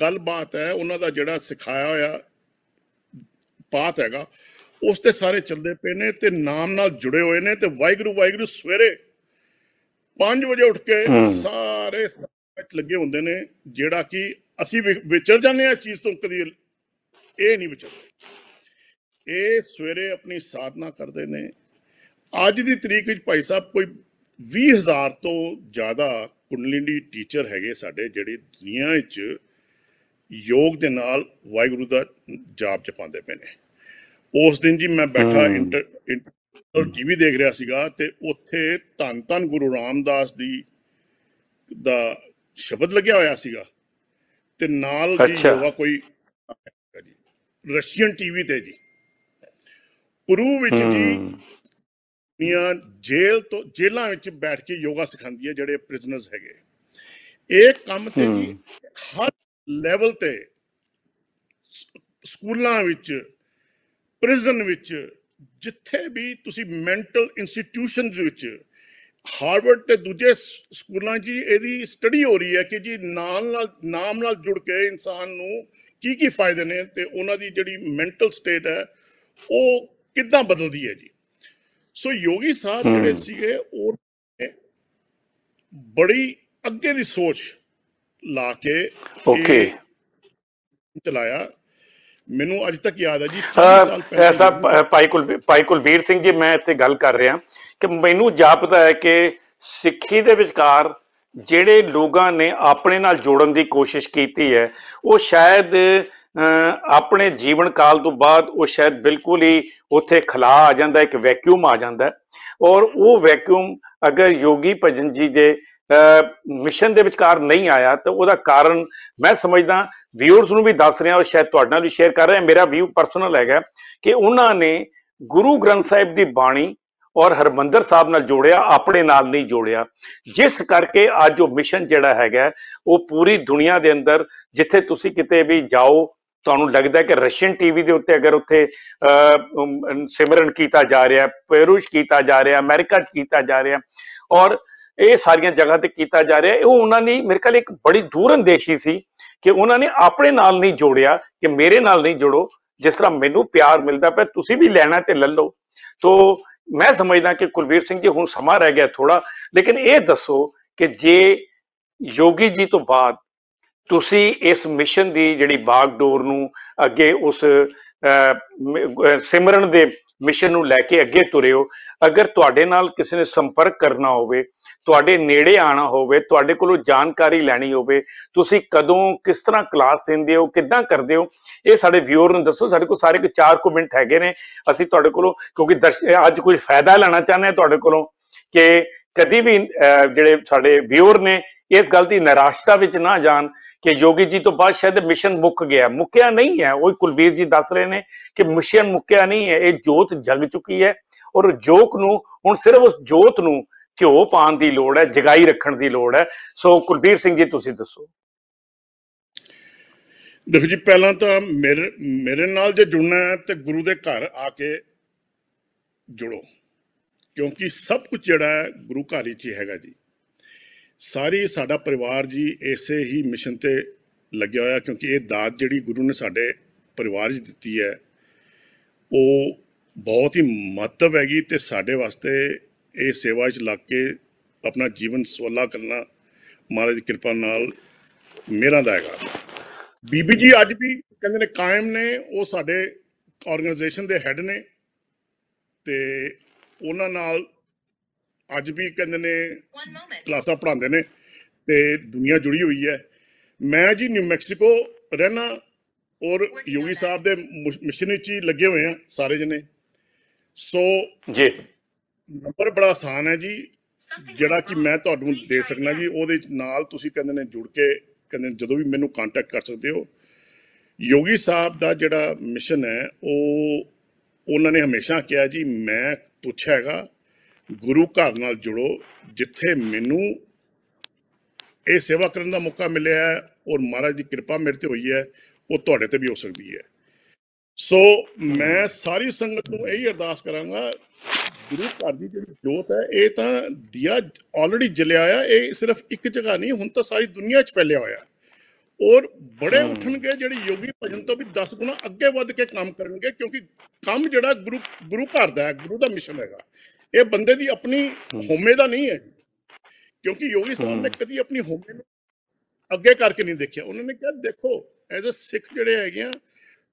ਗੱਲਬਾਤ ਹੈ ਉਹਨਾਂ ਦਾ ਜਿਹੜਾ ਸਿਖਾਇਆ ਹੋਇਆ ਪਾਤ ਹੈਗਾ ਉਸ ਤੇ ਸਾਰੇ ਚੱਲਦੇ ਪਏ ਨੇ ਤੇ ਨਾਮ ਨਾਲ ਜੁੜੇ ਹੋਏ ਨੇ ਤੇ ਵਾਹਿਗੁਰੂ ਵਾਹਿਗੁਰੂ ਸਵੇਰੇ 5 ਵਜੇ ਉੱਠ ਕੇ ਸਾਰੇ ਵਿੱਚ ਲੱਗੇ ਹੁੰਦੇ ਨੇ ਜਿਹੜਾ ਕਿ ਅਸੀਂ ਵਿਚਰ ਜਾਂਦੇ ਆ ਇਸ ਚੀਜ਼ ਤੋਂ ਕਦੀ ਇਹ ਨਹੀਂ ਵਿਚਰਦੇ ਇਹ ਸਵੇਰੇ ਆਪਣੀ ਸਾਧਨਾ ਕਰਦੇ ਨੇ ਅੱਜ ਦੀ ਤਰੀਕ ਵਿੱਚ ਭਾਈ ਸਾਹਿਬ ਕੋਈ 20000 ਤੋਂ ਜ਼ਿਆਦਾ ਕੁੰਡਲਿਨੀ ਟੀਚਰ ਹੈਗੇ ਸਾਡੇ ਜਿਹੜੇ ਦੁਨੀਆ ਵਿੱਚ ਯੋਗ ਦੇ ਨਾਲ ਵਾਹਿਗੁਰੂ ਦਾ ਜਾਪ ਜਪਾਉਂਦੇ ਪਏ ਨੇ ਉਸ ਦਿਨ ਜੀ ਮੈਂ ਬੈਠਾ ਇੰਟਰ ਟੀਵੀ ਦੇਖ ਰਿਹਾ ਸੀਗਾ ਤੇ ਉੱਥੇ ਧੰਨ ਧੰਨ ਗੁਰੂ ਰਾਮਦਾਸ ਦੀ ਦਾ ਸ਼ਬਦ ਲੱਗਿਆ ਹੋਇਆ ਸੀਗਾ ਤੇ ਨਾਲ ਜੀ ਹੋਵਾ ਕੋਈ ਰਸ਼ੀਅਨ ਟੀਵੀ ਤੇ ਜੀ ਪੁਰੂ ਵਿੱਚ ਜੀ ਮੀਆਂ ਜੇਲ੍ਹ ਤੋਂ ਜੇਲ੍ਹਾਂ ਵਿੱਚ ਬੈਠ ਕੇ ਯੋਗਾ ਸਿਖਾਉਂਦੀ ਹੈ ਜਿਹੜੇ ਪ੍ਰਿਜ਼ਨਰਸ ਹੈਗੇ ਇਹ ਕੰਮ ਤੇ ਜੀ ਹਰ ਲੈਵਲ ਤੇ ਸਕੂਲਾਂ ਵਿੱਚ ਪ੍ਰਿਜ਼ਨ ਵਿੱਚ ਜਿੱਥੇ ਵੀ ਤੁਸੀਂ ਮੈਂਟਲ ਇੰਸਟੀਟਿਊਸ਼ਨਸ ਵਿੱਚ ਹਾਰਵਰਡ ਤੇ ਦੂਜੇ ਸਕੂਲਾਂ 'ਚ ਇਹਦੀ ਸਟੱਡੀ ਹੋ ਰਹੀ ਹੈ ਕਿ ਜੀ ਨਾਲ ਨਾਲ ਨਾਮ ਨਾਲ ਜੁੜ ਕੇ ਇਨਸਾਨ ਨੂੰ ਕੀ ਕੀ ਫਾਇਦੇ ਨੇ ਤੇ ਉਹਨਾਂ ਦੀ ਜਿਹੜੀ ਮੈਂਟਲ ਸਟੇਟ ਹੈ ਉਹ ਕਿੱਦਾਂ ਬਦਲਦੀ ਹੈ ਜੀ ਸੋ ਯੋਗੀ ਸਾਹਿਬ ਜਿਹੜੇ ਸੀਗੇ ਉਹ ਬੜੀ ਅੱਗੇ ਦੀ ਸੋਚ ਲਾ ਕੇ ਓਕੇ ਚਲਾਇਆ ਮੈਨੂੰ ਅੱਜ ਤੱਕ ਯਾਦ ਹੈ ਜੀ 40 ਸਾਲ ਪਹਿਲਾਂ ਐਸਾ ਭਾਈ ਕੁਲਬੀਰ ਸਿੰਘ ਜੀ ਮੈਂ ਇੱਥੇ ਗੱਲ ਕਰ ਰਿਹਾ ਕਿ ਮੈਨੂੰ ਜਾਪਦਾ ਹੈ ਕਿ ਸਿੱਖੀ ਦੇ ਵਿਚਕਾਰ ਜਿਹੜੇ ਲੋਕਾਂ ਨੇ ਆਪਣੇ ਨਾਲ ਜੋੜਨ ਦੀ ਕੋਸ਼ਿਸ਼ ਕੀਤੀ ਹੈ ਉਹ ਸ਼ਾਇਦ ਆਪਣੇ ਜੀਵਨ ਕਾਲ ਤੋਂ ਬਾਅਦ ਉਹ ਸ਼ਾਇਦ ਬਿਲਕੁਲ ਹੀ ਉੱਥੇ ਖਲਾ ਆ ਜਾਂਦਾ ਇੱਕ ਵੈਕਿਊਮ ਆ ਜਾਂਦਾ ਔਰ ਉਹ ਵੈਕਿਊਮ ਅਗਰ ਯੋਗੀ ਭਜਨ ਜੀ ਦੇ ਮਿਸ਼ਨ ਦੇ ਵਿਚਕਾਰ ਨਹੀਂ ਆਇਆ ਤਾਂ ਉਹਦਾ ਕਾਰਨ ਮੈਂ ਸਮਝਦਾ ਵਿਊਰਸ ਨੂੰ ਵੀ ਦੱਸ ਰਿਹਾ ਔਰ ਸ਼ਾਇਦ ਤੁਹਾਡੇ ਨਾਲ ਵੀ ਸ਼ੇਅਰ ਕਰ ਰਿਹਾ ਮੇਰਾ ਵਿਊ ਪਰਸਨਲ ਹੈਗਾ ਕਿ ਉਹਨਾਂ ਨੇ ਗੁਰੂ ਗ੍ਰੰਥ ਸਾਹਿਬ ਦੀ ਬਾਣੀ ਔਰ ਹਰਮੰਦਰ ਸਾਹਿਬ ਨਾਲ ਜੋੜਿਆ ਆਪਣੇ ਨਾਲ ਨਹੀਂ ਜੋੜਿਆ ਜਿਸ ਕਰਕੇ ਅੱਜ ਉਹ ਮਿਸ਼ਨ ਜਿਹੜਾ ਹੈਗਾ ਉਹ ਪੂਰੀ ਦੁਨੀਆ ਦੇ ਅੰਦਰ ਜਿੱਥੇ ਤੁਸੀਂ ਕਿਤੇ ਵੀ ਜਾਓ ਤੁਹਾਨੂੰ ਲੱਗਦਾ ਕਿ ਰਸ਼ੀਅਨ ਟੀਵੀ ਦੇ ਉੱਤੇ ਅਗਰ ਉੱਥੇ ਸਿਮਰਨ ਕੀਤਾ ਜਾ ਰਿਹਾ ਪੇਰੂਸ਼ ਕੀਤਾ ਜਾ ਰਿਹਾ ਅਮਰੀਕਾ 'ਚ ਕੀਤਾ ਜਾ ਰਿਹਾ ਔਰ ਇਹ ਸਾਰੀਆਂ ਜਗ੍ਹਾ ਤੇ ਕੀਤਾ ਜਾ ਰਿਹਾ ਉਹ ਉਹਨਾਂ ਨੇ ਮੇਰੇ ਕੋਲ ਇੱਕ ਬੜੀ ਦੇਸ਼ੀ ਸੀ ਕਿ ਉਹਨਾਂ ਨੇ ਆਪਣੇ ਨਾਲ ਨਹੀਂ ਜੋੜਿਆ ਕਿ ਮੇਰੇ ਨਾਲ ਨਹੀਂ ਜੁੜੋ ਜਿਸ ਤਰ੍ਹਾਂ ਮੈਨੂੰ ਪਿਆਰ ਮਿਲਦਾ ਪਿਆ ਤੁਸੀਂ ਵੀ ਲੈਣਾ ਤੇ ਲੈ ਲਓ ਤੋਂ ਮੈਂ ਸਮਝਦਾ ਕਿ ਕੁਲਵੀਰ ਸਿੰਘ ਜੀ ਹੁਣ ਸਮਾਂ ਰਹਿ ਗਿਆ ਥੋੜਾ ਲੇਕਿਨ ਇਹ ਦੱਸੋ ਕਿ ਜੇ ਯੋਗੀ ਜੀ ਤੋਂ ਬਾਅਦ ਤੁਸੀਂ ਇਸ ਮਿਸ਼ਨ ਦੀ ਜਿਹੜੀ ਬਾਗਡੋਰ ਨੂੰ ਅੱਗੇ ਉਸ ਸਿਮਰਨ ਦੇ ਮਿਸ਼ਨ ਨੂੰ ਲੈ ਕੇ ਅੱਗੇ ਤੁਰਿਓ ਅਗਰ ਤੁਹਾਡੇ ਨਾਲ ਕਿਸੇ ਨੇ ਸੰਪਰਕ ਕਰਨਾ ਹੋਵੇ ਤੁਹਾਡੇ ਨੇੜੇ ਆਣਾ ਹੋਵੇ ਤੁਹਾਡੇ ਕੋਲੋਂ ਜਾਣਕਾਰੀ ਲੈਣੀ ਹੋਵੇ ਤੁਸੀਂ ਕਦੋਂ ਕਿਸ ਤਰ੍ਹਾਂ ਕਲਾਸ ਦਿੰਦੇ ਹੋ ਕਿੱਦਾਂ ਕਰਦੇ ਹੋ ਇਹ ਸਾਡੇ ਵਿਊਅਰ ਨੂੰ ਦੱਸੋ ਸਾਡੇ ਕੋਲ ਸਾਰੇ ਕੋ 4 ਕੁ ਮਿੰਟ ਹੈਗੇ ਨੇ ਅਸੀਂ ਤੁਹਾਡੇ ਕੋਲੋਂ ਕਿਉਂਕਿ ਅੱਜ ਕੋਈ ਫਾਇਦਾ ਲੈਣਾ ਚਾਹੁੰਦੇ ਆ ਤੁਹਾਡੇ ਕੋਲੋਂ ਕਿ ਕਦੀ ਵੀ ਜਿਹੜੇ ਸਾਡੇ ਵਿਊਅਰ ਨੇ ਇਸ ਗੱਲ ਦੀ ਨਿਰਾਸ਼ਤਾ ਵਿੱਚ ਨਾ ਜਾਣ ਕਿ ਯੋਗੀ ਜੀ ਤੋਂ ਬਾਅਦ ਸ਼ਾਇਦ ਮਿਸ਼ਨ ਮੁੱਕ ਗਿਆ ਮੁੱਕਿਆ ਨਹੀਂ ਹੈ ਉਹ ਕੁਲਵੀਰ ਜੀ ਦੱਸ ਰਹੇ ਨੇ ਕਿ ਮਿਸ਼ਨ ਮੁੱਕਿਆ ਨਹੀਂ ਹੈ ਇਹ ਜੋਤ ਜਗ ਚੁੱਕੀ ਹੈ ਔਰ ਜੋਕ ਨੂੰ ਹੁਣ ਸਿਰਫ ਉਸ ਜੋਤ ਨੂੰ ਘਿਓ ਪਾਣ ਦੀ ਲੋੜ ਹੈ ਜਗਾਈ ਰੱਖਣ ਦੀ ਲੋੜ ਹੈ ਸੋ ਕੁਲਵੀਰ ਸਿੰਘ ਜੀ ਤੁਸੀਂ ਦੱਸੋ ਦੇਖੋ ਜੀ ਪਹਿਲਾਂ ਤਾਂ ਮੇਰੇ ਮੇਰੇ ਨਾਲ ਜੇ ਜੁੜਨਾ ਹੈ ਤੇ ਗੁਰੂ ਦੇ ਘਰ ਆ ਕੇ ਜੁੜੋ ਕਿਉਂਕਿ ਸਭ ਕੁਝ ਜਿਹੜਾ ਹੈ ਗੁਰੂ ਘਰ ਹੀ ਚ ਹੈਗਾ ਜੀ ਸਾਰੀ ਸਾਡਾ ਪਰਿਵਾਰ ਜੀ ਇਸੇ ਹੀ ਮਿਸ਼ਨ ਤੇ ਲੱਗਿਆ ਹੋਇਆ ਕਿਉਂਕਿ ਇਹ ਦਾਤ ਜਿਹੜੀ ਗੁਰੂ ਨੇ ਸਾਡੇ ਪਰਿਵਾਰ 'ਚ ਦਿੱਤੀ ਹੈ ਉਹ ਬਹੁਤ ਹੀ ਮਹੱਤਵ ਹੈਗੀ ਤੇ ਸਾਡੇ ਵਾਸਤੇ ਇਹ ਸੇਵਾ 'ਚ ਲੱਗ ਕੇ ਆਪਣਾ ਜੀਵਨ ਸੋਲਾ ਕਰਨਾ ਮਹਾਰਾਜ ਦੀ ਕਿਰਪਾ ਨਾਲ ਮੇਰਾ ਦਾ ਹੈਗਾ ਬੀਬੀ ਜੀ ਅੱਜ ਵੀ ਕਹਿੰਦੇ ਨੇ ਕਾਇਮ ਨੇ ਉਹ ਸਾਡੇ ਆਰਗੇਨਾਈਜੇਸ਼ਨ ਦੇ ਹੈੱਡ ਨੇ ਤੇ ਉਹਨਾਂ ਨਾਲ ਅੱਜ ਵੀ ਕਹਿੰਦੇ ਨੇ ਕਲਾਸਾਂ ਪੜਾਉਂਦੇ ਨੇ ਤੇ ਦੁਨੀਆ ਜੁੜੀ ਹੋਈ ਹੈ ਮੈਂ ਜੀ ਨਿਊ ਮੈਕਸੀਕੋ ਰਹਿਣਾ ਔਰ ਯੋਗੀ ਸਾਹਿਬ ਦੇ ਮਿਸ਼ਨ ਵਿੱਚ ਹੀ ਲੱਗੇ ਹੋਏ ਆ ਸਾਰੇ ਜਣੇ ਸੋ ਜੀ ਨੰਬਰ ਬੜਾ ਆਸਾਨ ਹੈ ਜੀ ਜਿਹੜਾ ਕਿ ਮੈਂ ਤੁਹਾਨੂੰ ਦੇ ਸਕਣਾ ਜੀ ਉਹਦੇ ਨਾਲ ਤੁਸੀਂ ਕਹਿੰਦੇ ਨੇ ਜੁੜ ਕੇ ਕਹਿੰਦੇ ਜਦੋਂ ਵੀ ਮੈਨੂੰ ਕੰਟੈਕਟ ਕਰ ਸਕਦੇ ਹੋ ਯੋਗੀ ਸਾਹਿਬ ਦਾ ਜਿਹੜਾ ਮਿਸ਼ਨ ਹੈ ਉਹ ਉਹਨਾਂ ਨੇ ਹਮੇਸ਼ਾ ਕਿਹਾ ਜੀ ਮੈਂ ਪੁੱਛਿਆਗਾ ਹੈਗਾ ਗੁਰੂ ਘਰ ਨਾਲ ਜੁੜੋ ਜਿੱਥੇ ਮੈਨੂੰ ਇਹ ਸੇਵਾ ਕਰਨ ਦਾ ਮੌਕਾ ਮਿਲਿਆ ਹੈ ਔਰ ਮਹਾਰਾਜ ਦੀ ਕਿਰਪਾ ਮੇਰੇ ਤੇ ਹੋਈ ਹੈ ਉਹ ਤੁਹਾਡੇ ਤੇ ਵੀ ਹੋ ਸਕਦੀ ਹੈ ਸੋ ਮੈਂ ਸਾਰੀ ਸੰਗਤ ਨੂੰ ਇਹੀ ਅਰਦਾਸ ਕਰਾਂਗਾ ਗੁਰੂ ਘਰ ਦੀ ਜਿਹੜੀ ਜੋਤ ਹੈ ਇਹ ਤਾਂ ਦਿਆ ਆਲਰੇਡੀ ਜਲਿਆ ਆ ਇਹ ਸਿਰਫ ਇੱਕ ਜਗ੍ਹਾ ਨਹੀਂ ਹੁਣ ਤਾਂ ਸਾਰੀ ਦੁਨੀਆ 'ਚ ਫੈਲਿਆ ਹੋਇਆ ਔਰ ਬੜੇ ਉੱਠਣਗੇ ਜਿਹੜੇ ਯੋਗੀ ਭਜਨ ਤੋਂ ਵੀ 10 ਗੁਣਾ ਅੱਗੇ ਵੱਧ ਕੇ ਕੰਮ ਕਰਨਗੇ ਕਿਉਂਕਿ ਕੰਮ ਜਿਹੜਾ ਗੁਰੂ ਗੁਰੂ ਘਰ ਦਾ ਹੈ ਗੁਰੂ ਦਾ ਮਿਸ਼ਨ ਹੈਗਾ ਇਹ ਬੰਦੇ ਦੀ ਆਪਣੀ ਹੋਮੇ ਦਾ ਨਹੀਂ ਹੈ ਜੀ ਕਿਉਂਕਿ ਯੋਗੀ ਸਾਹਿਬ ਨੇ ਕਦੀ ਆਪਣੀ ਹੋਮੇ ਨੂੰ ਅੱਗੇ ਕਰਕੇ ਨਹੀਂ ਦੇਖਿਆ ਉਹਨਾਂ ਨੇ ਕਿਹਾ ਦੇਖੋ ਐਜ਼ ਅ ਸਿੱਖ ਜਿਹੜੇ ਹੈਗੇ ਆ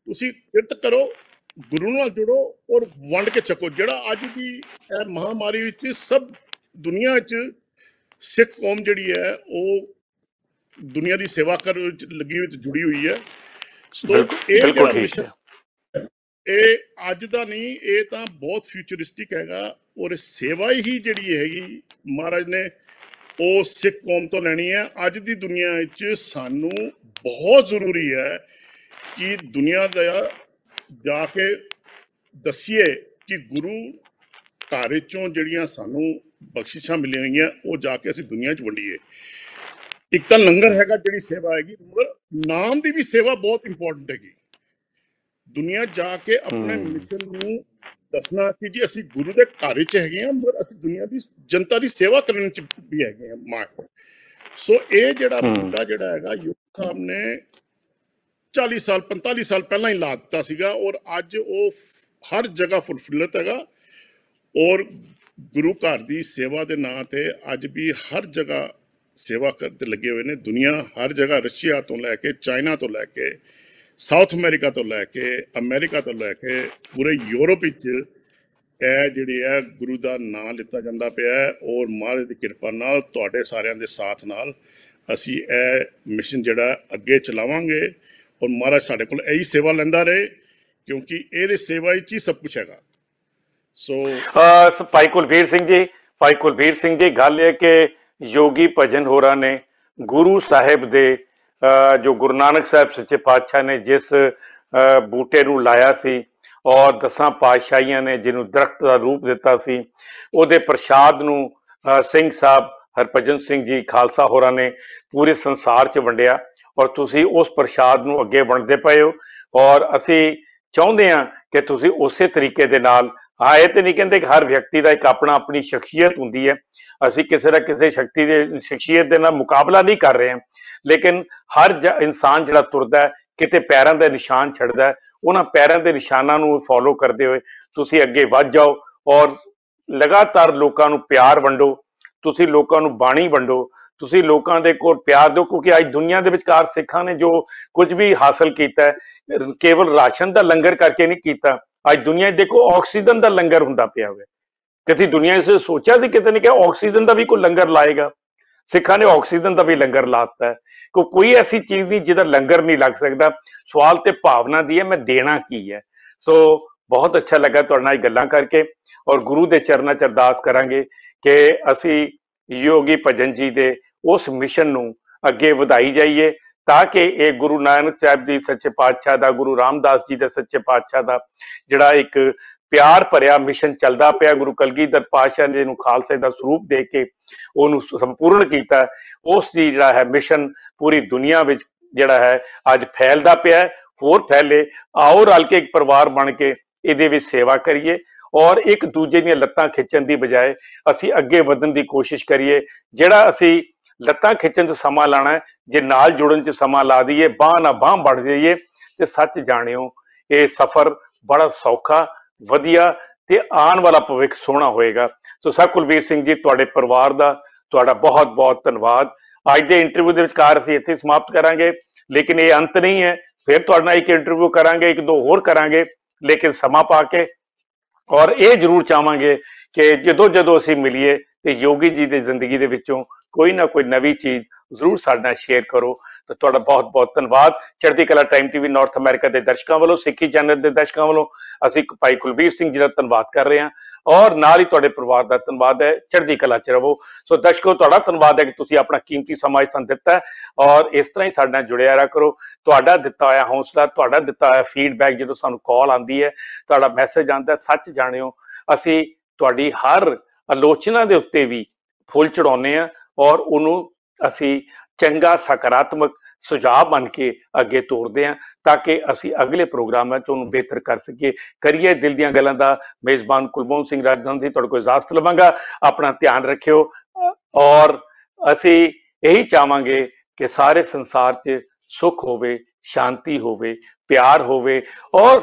ਤੁਸੀਂ ਕਿਰਤ ਕਰੋ ਗੁਰੂ ਨਾਲ ਜੁੜੋ ਔਰ ਵੰਡ ਕੇ ਚੱਕੋ ਜਿਹੜਾ ਅੱਜ ਦੀ ਇਹ ਮਹਾਮਾਰੀ ਵਿੱਚ ਸਭ ਦੁਨੀਆ ਵਿੱਚ ਸਿੱਖ ਕੌਮ ਜਿਹੜੀ ਹੈ ਉਹ ਦੁਨੀਆ ਦੀ ਸੇਵਾ ਕਰਨ ਵਿੱਚ ਲੱਗੀ ਵਿੱਚ ਜੁੜੀ ਹੋਈ ਹੈ ਸੋ ਇਹ ਜਿਹੜਾ ਮਿਸ਼ਨ ਇਹ ਅੱਜ ਦਾ ਨਹੀਂ ਇਹ ਤਾਂ ਬਹੁਤ ਫਿਊਚਰਿਸਟਿਕ ਹੈਗਾ ਔਰ ਸੇਵਾ ਹੀ ਜਿਹੜੀ ਹੈਗੀ ਮਹਾਰਾਜ ਨੇ ਉਹ ਸਿੱਖ ਕੌਮ ਤੋਂ ਲੈਣੀ ਹੈ ਅੱਜ ਦੀ ਦੁਨੀਆ ਵਿੱਚ ਸਾਨੂੰ ਬਹੁਤ ਜ਼ਰੂਰੀ ਹੈ ਕਿ ਦੁਨੀਆ ਦਾ ਜਾ ਕੇ ਦਸੀਏ ਕਿ ਗੁਰੂ ਘਰ ਚੋਂ ਜਿਹੜੀਆਂ ਸਾਨੂੰ ਬਖਸ਼ਿਸ਼ਾਂ ਮਿਲੀਆਂ ਹੋਈਆਂ ਉਹ ਜਾ ਕੇ ਅਸੀਂ ਦੁਨੀਆ 'ਚ ਵੰਡੀਏ ਇੱਕ ਤਾਂ ਲੰਗਰ ਹੈਗਾ ਜਿਹੜੀ ਸੇਵਾ ਹੈਗੀ ਮਗਰ ਨਾਮ ਦੀ ਵੀ ਸੇਵਾ ਬਹੁਤ ਇੰਪੋਰਟੈਂਟ ਹੈਗੀ ਦੁਨੀਆ ਜਾ ਕੇ ਆਪਣੇ ਮਿਸ਼ਨ ਨੂੰ ਦੱਸਣਾ ਕਿ ਜੀ ਅਸੀਂ ਗੁਰੂ ਦੇ ਘਰ ਵਿੱਚ ਹੈਗੇ ਆ ਪਰ ਅਸੀਂ ਦੁਨੀਆ ਦੀ ਜਨਤਾ ਦੀ ਸੇਵਾ ਕਰਨ ਚ ਵੀ ਹੈਗੇ ਆ ਮਾਂ ਸੋ ਇਹ ਜਿਹੜਾ ਬੰਦਾ ਜਿਹੜਾ ਹੈਗਾ ਯੂਥ ਸਾਹਿਬ ਨੇ 40 ਸਾਲ 45 ਸਾਲ ਪਹਿਲਾਂ ਹੀ ਲਾ ਦਿੱਤਾ ਸੀਗਾ ਔਰ ਅੱਜ ਉਹ ਹਰ ਜਗ੍ਹਾ ਫੁਲਫਿਲਤ ਹੈਗਾ ਔਰ ਗੁਰੂ ਘਰ ਦੀ ਸੇਵਾ ਦੇ ਨਾਂ ਤੇ ਅੱਜ ਵੀ ਹਰ ਜਗ੍ਹਾ ਸੇਵਾ ਕਰਦੇ ਲੱਗੇ ਹੋਏ ਨੇ ਦੁਨੀਆ ਹਰ ਜਗ੍ਹਾ ਰਸ਼ੀਆ ਤੋਂ ਲੈ ਕੇ ਚਾਈਨਾ ਤੋਂ ਲੈ ਕੇ ਸਾਊਥ ਅਮਰੀਕਾ ਤੋਂ ਲੈ ਕੇ ਅਮਰੀਕਾ ਤੋਂ ਲੈ ਕੇ ਪੂਰੇ ਯੂਰਪ ਵਿੱਚ ਇਹ ਜਿਹੜੀ ਹੈ ਗੁਰੂ ਦਾ ਨਾਮ ਲਿੱਤਾ ਜਾਂਦਾ ਪਿਆ ਹੈ ਔਰ ਮਹਾਰਾਜ ਦੀ ਕਿਰਪਾ ਨਾਲ ਤੁਹਾਡੇ ਸਾਰਿਆਂ ਦੇ ਸਾਥ ਨਾਲ ਅਸੀਂ ਇਹ ਮਿਸ਼ਨ ਜਿਹੜਾ ਅੱਗੇ ਚਲਾਵਾਂਗੇ ਔਰ ਮਹਾਰਾਜ ਸਾਡੇ ਕੋਲ ਇਹੀ ਸੇਵਾ ਲੈਂਦਾ ਰਹੇ ਕਿਉਂਕਿ ਇਹਦੇ ਸੇਵਾ ਵਿੱਚ ਹੀ ਸਭ ਕੁਝ ਹੈਗਾ ਸੋ ਭਾਈ ਕੁਲਵੀਰ ਸਿੰਘ ਜੀ ਭਾਈ ਕੁਲਵੀਰ ਸਿੰਘ ਜੀ ਗੱਲ ਇਹ ਕਿ ਯੋਗੀ ਭਜਨ ਹੋਰਾਂ ਨੇ ਗੁਰੂ ਸਾਹਿਬ ਦੇ ਜੋ ਗੁਰੂ ਨਾਨਕ ਸਾਹਿਬ ਸੱਚੇ ਪਾਤਸ਼ਾਹ ਨੇ ਜਿਸ ਬੂਟੇ ਨੂੰ ਲਾਇਆ ਸੀ ਔਰ ਦਸਾਂ ਪਾਤਸ਼ਾਹੀਆਂ ਨੇ ਜਿਹਨੂੰ ਦਰਖਤ ਦਾ ਰੂਪ ਦਿੱਤਾ ਸੀ ਉਹਦੇ ਪ੍ਰਸ਼ਾਦ ਨੂੰ ਸਿੰਘ ਸਾਹਿਬ ਹਰਪਜਨ ਸਿੰਘ ਜੀ ਖਾਲਸਾ ਹੋਰਾਂ ਨੇ ਪੂਰੇ ਸੰਸਾਰ 'ਚ ਵੰਡਿਆ ਔਰ ਤੁਸੀਂ ਉਸ ਪ੍ਰਸ਼ਾਦ ਨੂੰ ਅੱਗੇ ਵੰਡਦੇ ਪਏ ਹੋ ਔਰ ਅਸੀਂ ਚਾਹੁੰਦੇ ਹਾਂ ਕਿ ਤੁਸੀਂ ਉਸੇ ਤਰੀਕੇ ਦੇ ਨਾਲ ਹਾਂ ਇਹ ਤੇ ਨਹੀਂ ਕਹਿੰਦੇ ਕਿ ਹਰ ਵਿਅਕਤੀ ਦਾ ਇੱਕ ਆਪਣਾ ਆਪਣੀ ਸ਼ਖਸੀਅਤ ਹੁੰਦੀ ਹੈ ਅਸੀਂ ਕਿਸੇ ਦਾ ਕਿਸੇ ਸ਼ਕਤੀ ਦੇ ਸ਼ਖਸੀਅਤ ਦੇ ਨਾਲ ਮੁਕਾਬਲਾ ਨਹੀਂ ਕਰ ਰਹੇ ਹਾਂ ਲੇਕਿਨ ਹਰ ਇਨਸਾਨ ਜਿਹੜਾ ਤੁਰਦਾ ਹੈ ਕਿਤੇ ਪੈਰਾਂ ਦੇ ਨਿਸ਼ਾਨ ਛੱਡਦਾ ਹੈ ਉਹਨਾਂ ਪੈਰਾਂ ਦੇ ਨਿਸ਼ਾਨਾਂ ਨੂੰ ਫੋਲੋ ਕਰਦੇ ਹੋਏ ਤੁਸੀਂ ਅੱਗੇ ਵੱਧ ਜਾਓ ਔਰ ਲਗਾਤਾਰ ਲੋਕਾਂ ਨੂੰ ਪਿਆਰ ਵੰਡੋ ਤੁਸੀਂ ਲੋਕਾਂ ਨੂੰ ਬਾਣੀ ਵੰਡੋ ਤੁਸੀਂ ਲੋਕਾਂ ਦੇ ਕੋਲ ਪਿਆਰ ਦਿਓ ਕਿਉਂਕਿ ਅੱਜ ਦੁਨੀਆ ਦੇ ਵਿਚਕਾਰ ਸਿੱਖਾਂ ਨੇ ਜੋ ਕੁਝ ਵੀ ਹਾਸਲ ਕੀਤਾ ਕੇਵਲ ਰਾਸ਼ਨ ਦਾ ਲੰਗਰ ਕਰਕੇ ਨਹੀਂ ਕੀਤਾ ਅੱਜ ਦੁਨੀਆ ਦੇਖੋ ਆਕਸੀਜਨ ਦਾ ਲੰਗਰ ਹੁੰਦਾ ਪਿਆ ਹੋਇਆ ਕਿਤੇ ਦੁਨੀਆ ਇਸੇ ਸੋਚਿਆ ਸੀ ਕਿਤੇ ਨੇ ਕਿ ਆਕਸੀਜਨ ਦਾ ਵੀ ਕੋਈ ਲੰਗਰ ਲਾਏਗਾ ਸਿੱਖਾਂ ਨੇ ਆਕਸੀਜਨ ਦਾ ਵੀ ਲੰਗਰ ਲਾਤਾ ਕੋ ਕੋਈ ਐਸੀ ਚੀਜ਼ ਨਹੀਂ ਜਿਹਦਾ ਲੰਗਰ ਨਹੀਂ ਲੱਗ ਸਕਦਾ ਸਵਾਲ ਤੇ ਭਾਵਨਾ ਦੀ ਹੈ ਮੈਂ ਦੇਣਾ ਕੀ ਹੈ ਸੋ ਬਹੁਤ ਅੱਛਾ ਲੱਗਾ ਤੁਹਾਡੇ ਨਾਲ ਗੱਲਾਂ ਕਰਕੇ ਔਰ ਗੁਰੂ ਦੇ ਚਰਨਾਂ ਚ ਅਰਦਾਸ ਕਰਾਂਗੇ ਕਿ ਅਸੀਂ ਯੋਗੀ ਭਜਨ ਜੀ ਦੇ ਉਸ ਮਿਸ਼ਨ ਨੂੰ ਅੱਗੇ ਵਧਾਈ ਜਾਈਏ ਤਾਂ ਕਿ ਇਹ ਗੁਰੂ ਨਾਨਕ ਸਾਹਿਬ ਜੀ ਸੱਚੇ ਪਾਤਸ਼ਾਹ ਦਾ ਗੁਰੂ ਰਾਮਦਾਸ ਜੀ ਦੇ ਸੱਚੇ ਪਾਤਸ਼ਾਹ ਦਾ ਜਿਹੜਾ ਇੱਕ ਪਿਆਰ ਭਰਿਆ ਮਿਸ਼ਨ ਚੱਲਦਾ ਪਿਆ ਗੁਰੂ ਕਲਗੀਧਰ ਪਾਤਸ਼ਾਹ ਜੀ ਨੂੰ ਖਾਲਸੇ ਦਾ ਸਰੂਪ ਦੇ ਕੇ ਉਹਨੂੰ ਸੰਪੂਰਨ ਕੀਤਾ ਉਸ ਦੀ ਜਿਹੜਾ ਹੈ ਮਿਸ਼ਨ ਪੂਰੀ ਦੁਨੀਆ ਵਿੱਚ ਜਿਹੜਾ ਹੈ ਅੱਜ ਫੈਲਦਾ ਪਿਆ ਹੋਰ ਫੈਲੇ ਆਓ ਰਲ ਕੇ ਇੱਕ ਪਰਿਵਾਰ ਬਣ ਕੇ ਇਹਦੇ ਵਿੱਚ ਸੇਵਾ ਕਰੀਏ ਔਰ ਇੱਕ ਦੂਜੇ ਦੀਆਂ ਲੱਤਾਂ ਖਿੱਚਣ ਦੀ ਬਜਾਏ ਅਸੀਂ ਅੱਗੇ ਵਧਣ ਦੀ ਕੋਸ਼ਿਸ਼ ਕਰੀਏ ਜਿਹੜਾ ਅਸੀਂ ਲੱਤਾਂ ਖਿੱਚਣ 'ਚ ਸਮਾਂ ਲਾਣਾ ਜੇ ਨਾਲ ਜੁੜਨ 'ਚ ਸਮਾਂ ਲਾ ਦਈਏ ਬਾਹ ਨਾ ਬਾਹ ਵੜ ਜਾਈਏ ਤੇ ਸੱਚ ਜਾਣਿਓ ਇਹ ਸਫ਼ਰ ਬੜਾ ਸੌਖਾ ਵਧੀਆ ਤੇ ਆਉਣ ਵਾਲਾ ਭਵਿੱਖ ਸੋਹਣਾ ਹੋਏਗਾ ਸੋ ਸਰ ਕੁਲਵੀਰ ਸਿੰਘ ਜੀ ਤੁਹਾਡੇ ਪਰਿਵਾਰ ਦਾ ਤੁਹਾਡਾ ਬਹੁਤ-ਬਹੁਤ ਧੰਨਵਾਦ ਅੱਜ ਦੇ ਇੰਟਰਵਿਊ ਦੇ ਵਿਚਕਾਰ ਅਸੀਂ ਇੱਥੇ ਸਮਾਪਤ ਕਰਾਂਗੇ ਲੇਕਿਨ ਇਹ ਅੰਤ ਨਹੀਂ ਹੈ ਫਿਰ ਤੁਹਾਡੇ ਨਾਲ ਇੱਕ ਇੰਟਰਵਿਊ ਕਰਾਂਗੇ ਇੱਕ ਦੋ ਹੋਰ ਕਰਾਂਗੇ ਲੇਕਿਨ ਸਮਾਂ ਪਾ ਕੇ ਔਰ ਇਹ ਜ਼ਰੂਰ ਚਾਹਾਂਗੇ ਕਿ ਜਦੋਂ ਜਦੋਂ ਅਸੀਂ ਮਿਲੀਏ ਤੇ ਯੋਗੀ ਜੀ ਦੀ ਜ਼ਿੰਦਗੀ ਦੇ ਵਿੱਚੋਂ ਕੋਈ ਨਾ ਕੋਈ ਨਵੀਂ ਚੀਜ਼ ਜ਼ਰੂਰ ਸਾਡੇ ਨਾਲ ਸ਼ੇਅਰ ਕਰੋ ਤਾਂ ਤੁਹਾਡਾ ਬਹੁਤ-ਬਹੁਤ ਧੰਨਵਾਦ ਚੜ੍ਹਦੀ Kala time TV North America ਦੇ ਦਰਸ਼ਕਾਂ ਵੱਲੋਂ ਸਿੱਖੀ ਚੈਨਲ ਦੇ ਦਰਸ਼ਕਾਂ ਵੱਲੋਂ ਅਸੀਂ ਭਾਈ ਕੁਲਬੀਰ ਸਿੰਘ ਜੀ ਦਾ ਧੰਨਵਾਦ ਕਰ ਰਹੇ ਹਾਂ ਔਰ ਨਾਲ ਹੀ ਤੁਹਾਡੇ ਪਰਿਵਾਰ ਦਾ ਧੰਨਵਾਦ ਹੈ ਚੜ੍ਹਦੀ ਕਲਾ ਚ ਰਹੋ ਸੋ ਦਰਸ਼ਕੋ ਤੁਹਾਡਾ ਧੰਨਵਾਦ ਹੈ ਕਿ ਤੁਸੀਂ ਆਪਣਾ ਕੀਮਤੀ ਸਮਾਂ ਇਸ ਸਾਨੂੰ ਦਿੱਤਾ ਔਰ ਇਸ ਤਰ੍ਹਾਂ ਹੀ ਸਾਡੇ ਨਾਲ ਜੁੜਿਆ ਰਹਾ ਕਰੋ ਤੁਹਾਡਾ ਦਿੱਤਾ ਹੋਇਆ ਹੌਸਲਾ ਤੁਹਾਡਾ ਦਿੱਤਾ ਹੋਇਆ ਫੀਡਬੈਕ ਜਦੋਂ ਸਾਨੂੰ ਕਾਲ ਆਂਦੀ ਹੈ ਤੁਹਾਡਾ ਮੈਸੇਜ ਆਂਦਾ ਸੱਚ ਜਾਣਿਓ ਅਸੀਂ ਤੁਹਾਡੀ ਹਰ ਆਲੋਚਨਾ ਦੇ ਉੱਤੇ ਵੀ ਫੁੱਲ ਚੜਾਉਨੇ ਆ ਔਰ ਉਹਨੂੰ ਅਸੀਂ ਚੰਗਾ ਸਕਾਰਾਤਮਕ ਸੁਝਾਅ ਬਣ ਕੇ ਅੱਗੇ ਤੋਰਦੇ ਹਾਂ ਤਾਂ ਕਿ ਅਸੀਂ ਅਗਲੇ ਪ੍ਰੋਗਰਾਮ ਵਿੱਚ ਉਹਨੂੰ ਬਿਹਤਰ ਕਰ ਸਕੀਏ ਕਰੀਏ ਦਿਲ ਦੀਆਂ ਗੱਲਾਂ ਦਾ ਮੇਜ਼ਬਾਨ ਕੁਲਬੋਨ ਸਿੰਘ ਰਾਜਨ ਜੀ ਤੁਹਾਡੇ ਕੋਲ ਇਜਾਜ਼ਤ ਲਵਾਂਗਾ ਆਪਣਾ ਧਿਆਨ ਰੱਖਿਓ ਔਰ ਅਸੀਂ ਇਹੀ ਚਾਹਾਂਗੇ ਕਿ ਸਾਰੇ ਸੰਸਾਰ 'ਚ ਸੁਖ ਹੋਵੇ ਸ਼ਾਂਤੀ ਹੋਵੇ ਪਿਆਰ ਹੋਵੇ ਔਰ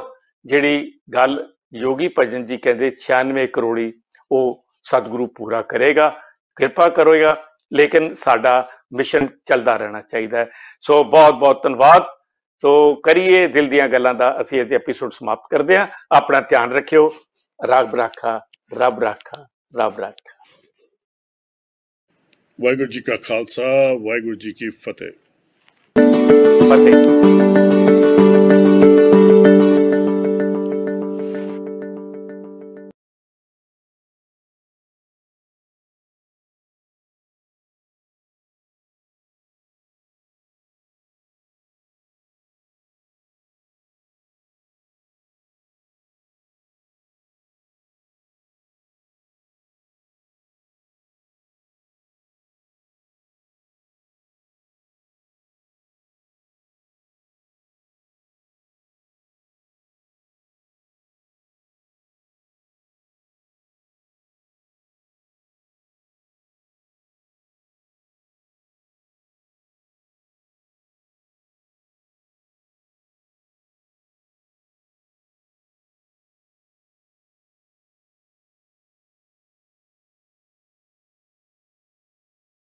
ਜਿਹੜੀ ਗੱਲ ਯੋਗੀ ਭਜਨ ਜੀ ਕਹਿੰਦੇ 96 ਕਰੋੜੀ ਉਹ ਸਤਿਗੁਰੂ ਪੂਰਾ ਕਰੇਗਾ ਕਿਰਪਾ ਕਰੋਗਾ ਲੇਕਿਨ ਸਾਡਾ ਮਿਸ਼ਨ ਚੱਲਦਾ ਰਹਿਣਾ ਚਾਹੀਦਾ ਹੈ ਸੋ ਬਹੁਤ ਬਹੁਤ ਧੰਨਵਾਦ ਸੋ ਕਰੀਏ ਦਿਲ ਦੀਆਂ ਗੱਲਾਂ ਦਾ ਅਸੀਂ ਇਹ ਐਪੀਸੋਡ ਸਮਾਪਤ ਕਰਦੇ ਹਾਂ ਆਪਣਾ ਧਿਆਨ ਰੱਖਿਓ ਰੱਬ ਰਾਖਾ ਰੱਬ ਰਾਖਾ ਰੱਬ ਰਾਖਾ ਵਾਹਿਗੁਰੂ ਜੀ ਕਾ ਖਾਲਸਾ ਵਾਹਿਗੁਰੂ ਜੀ ਕੀ ਫਤਿਹ ਫਤਿਹ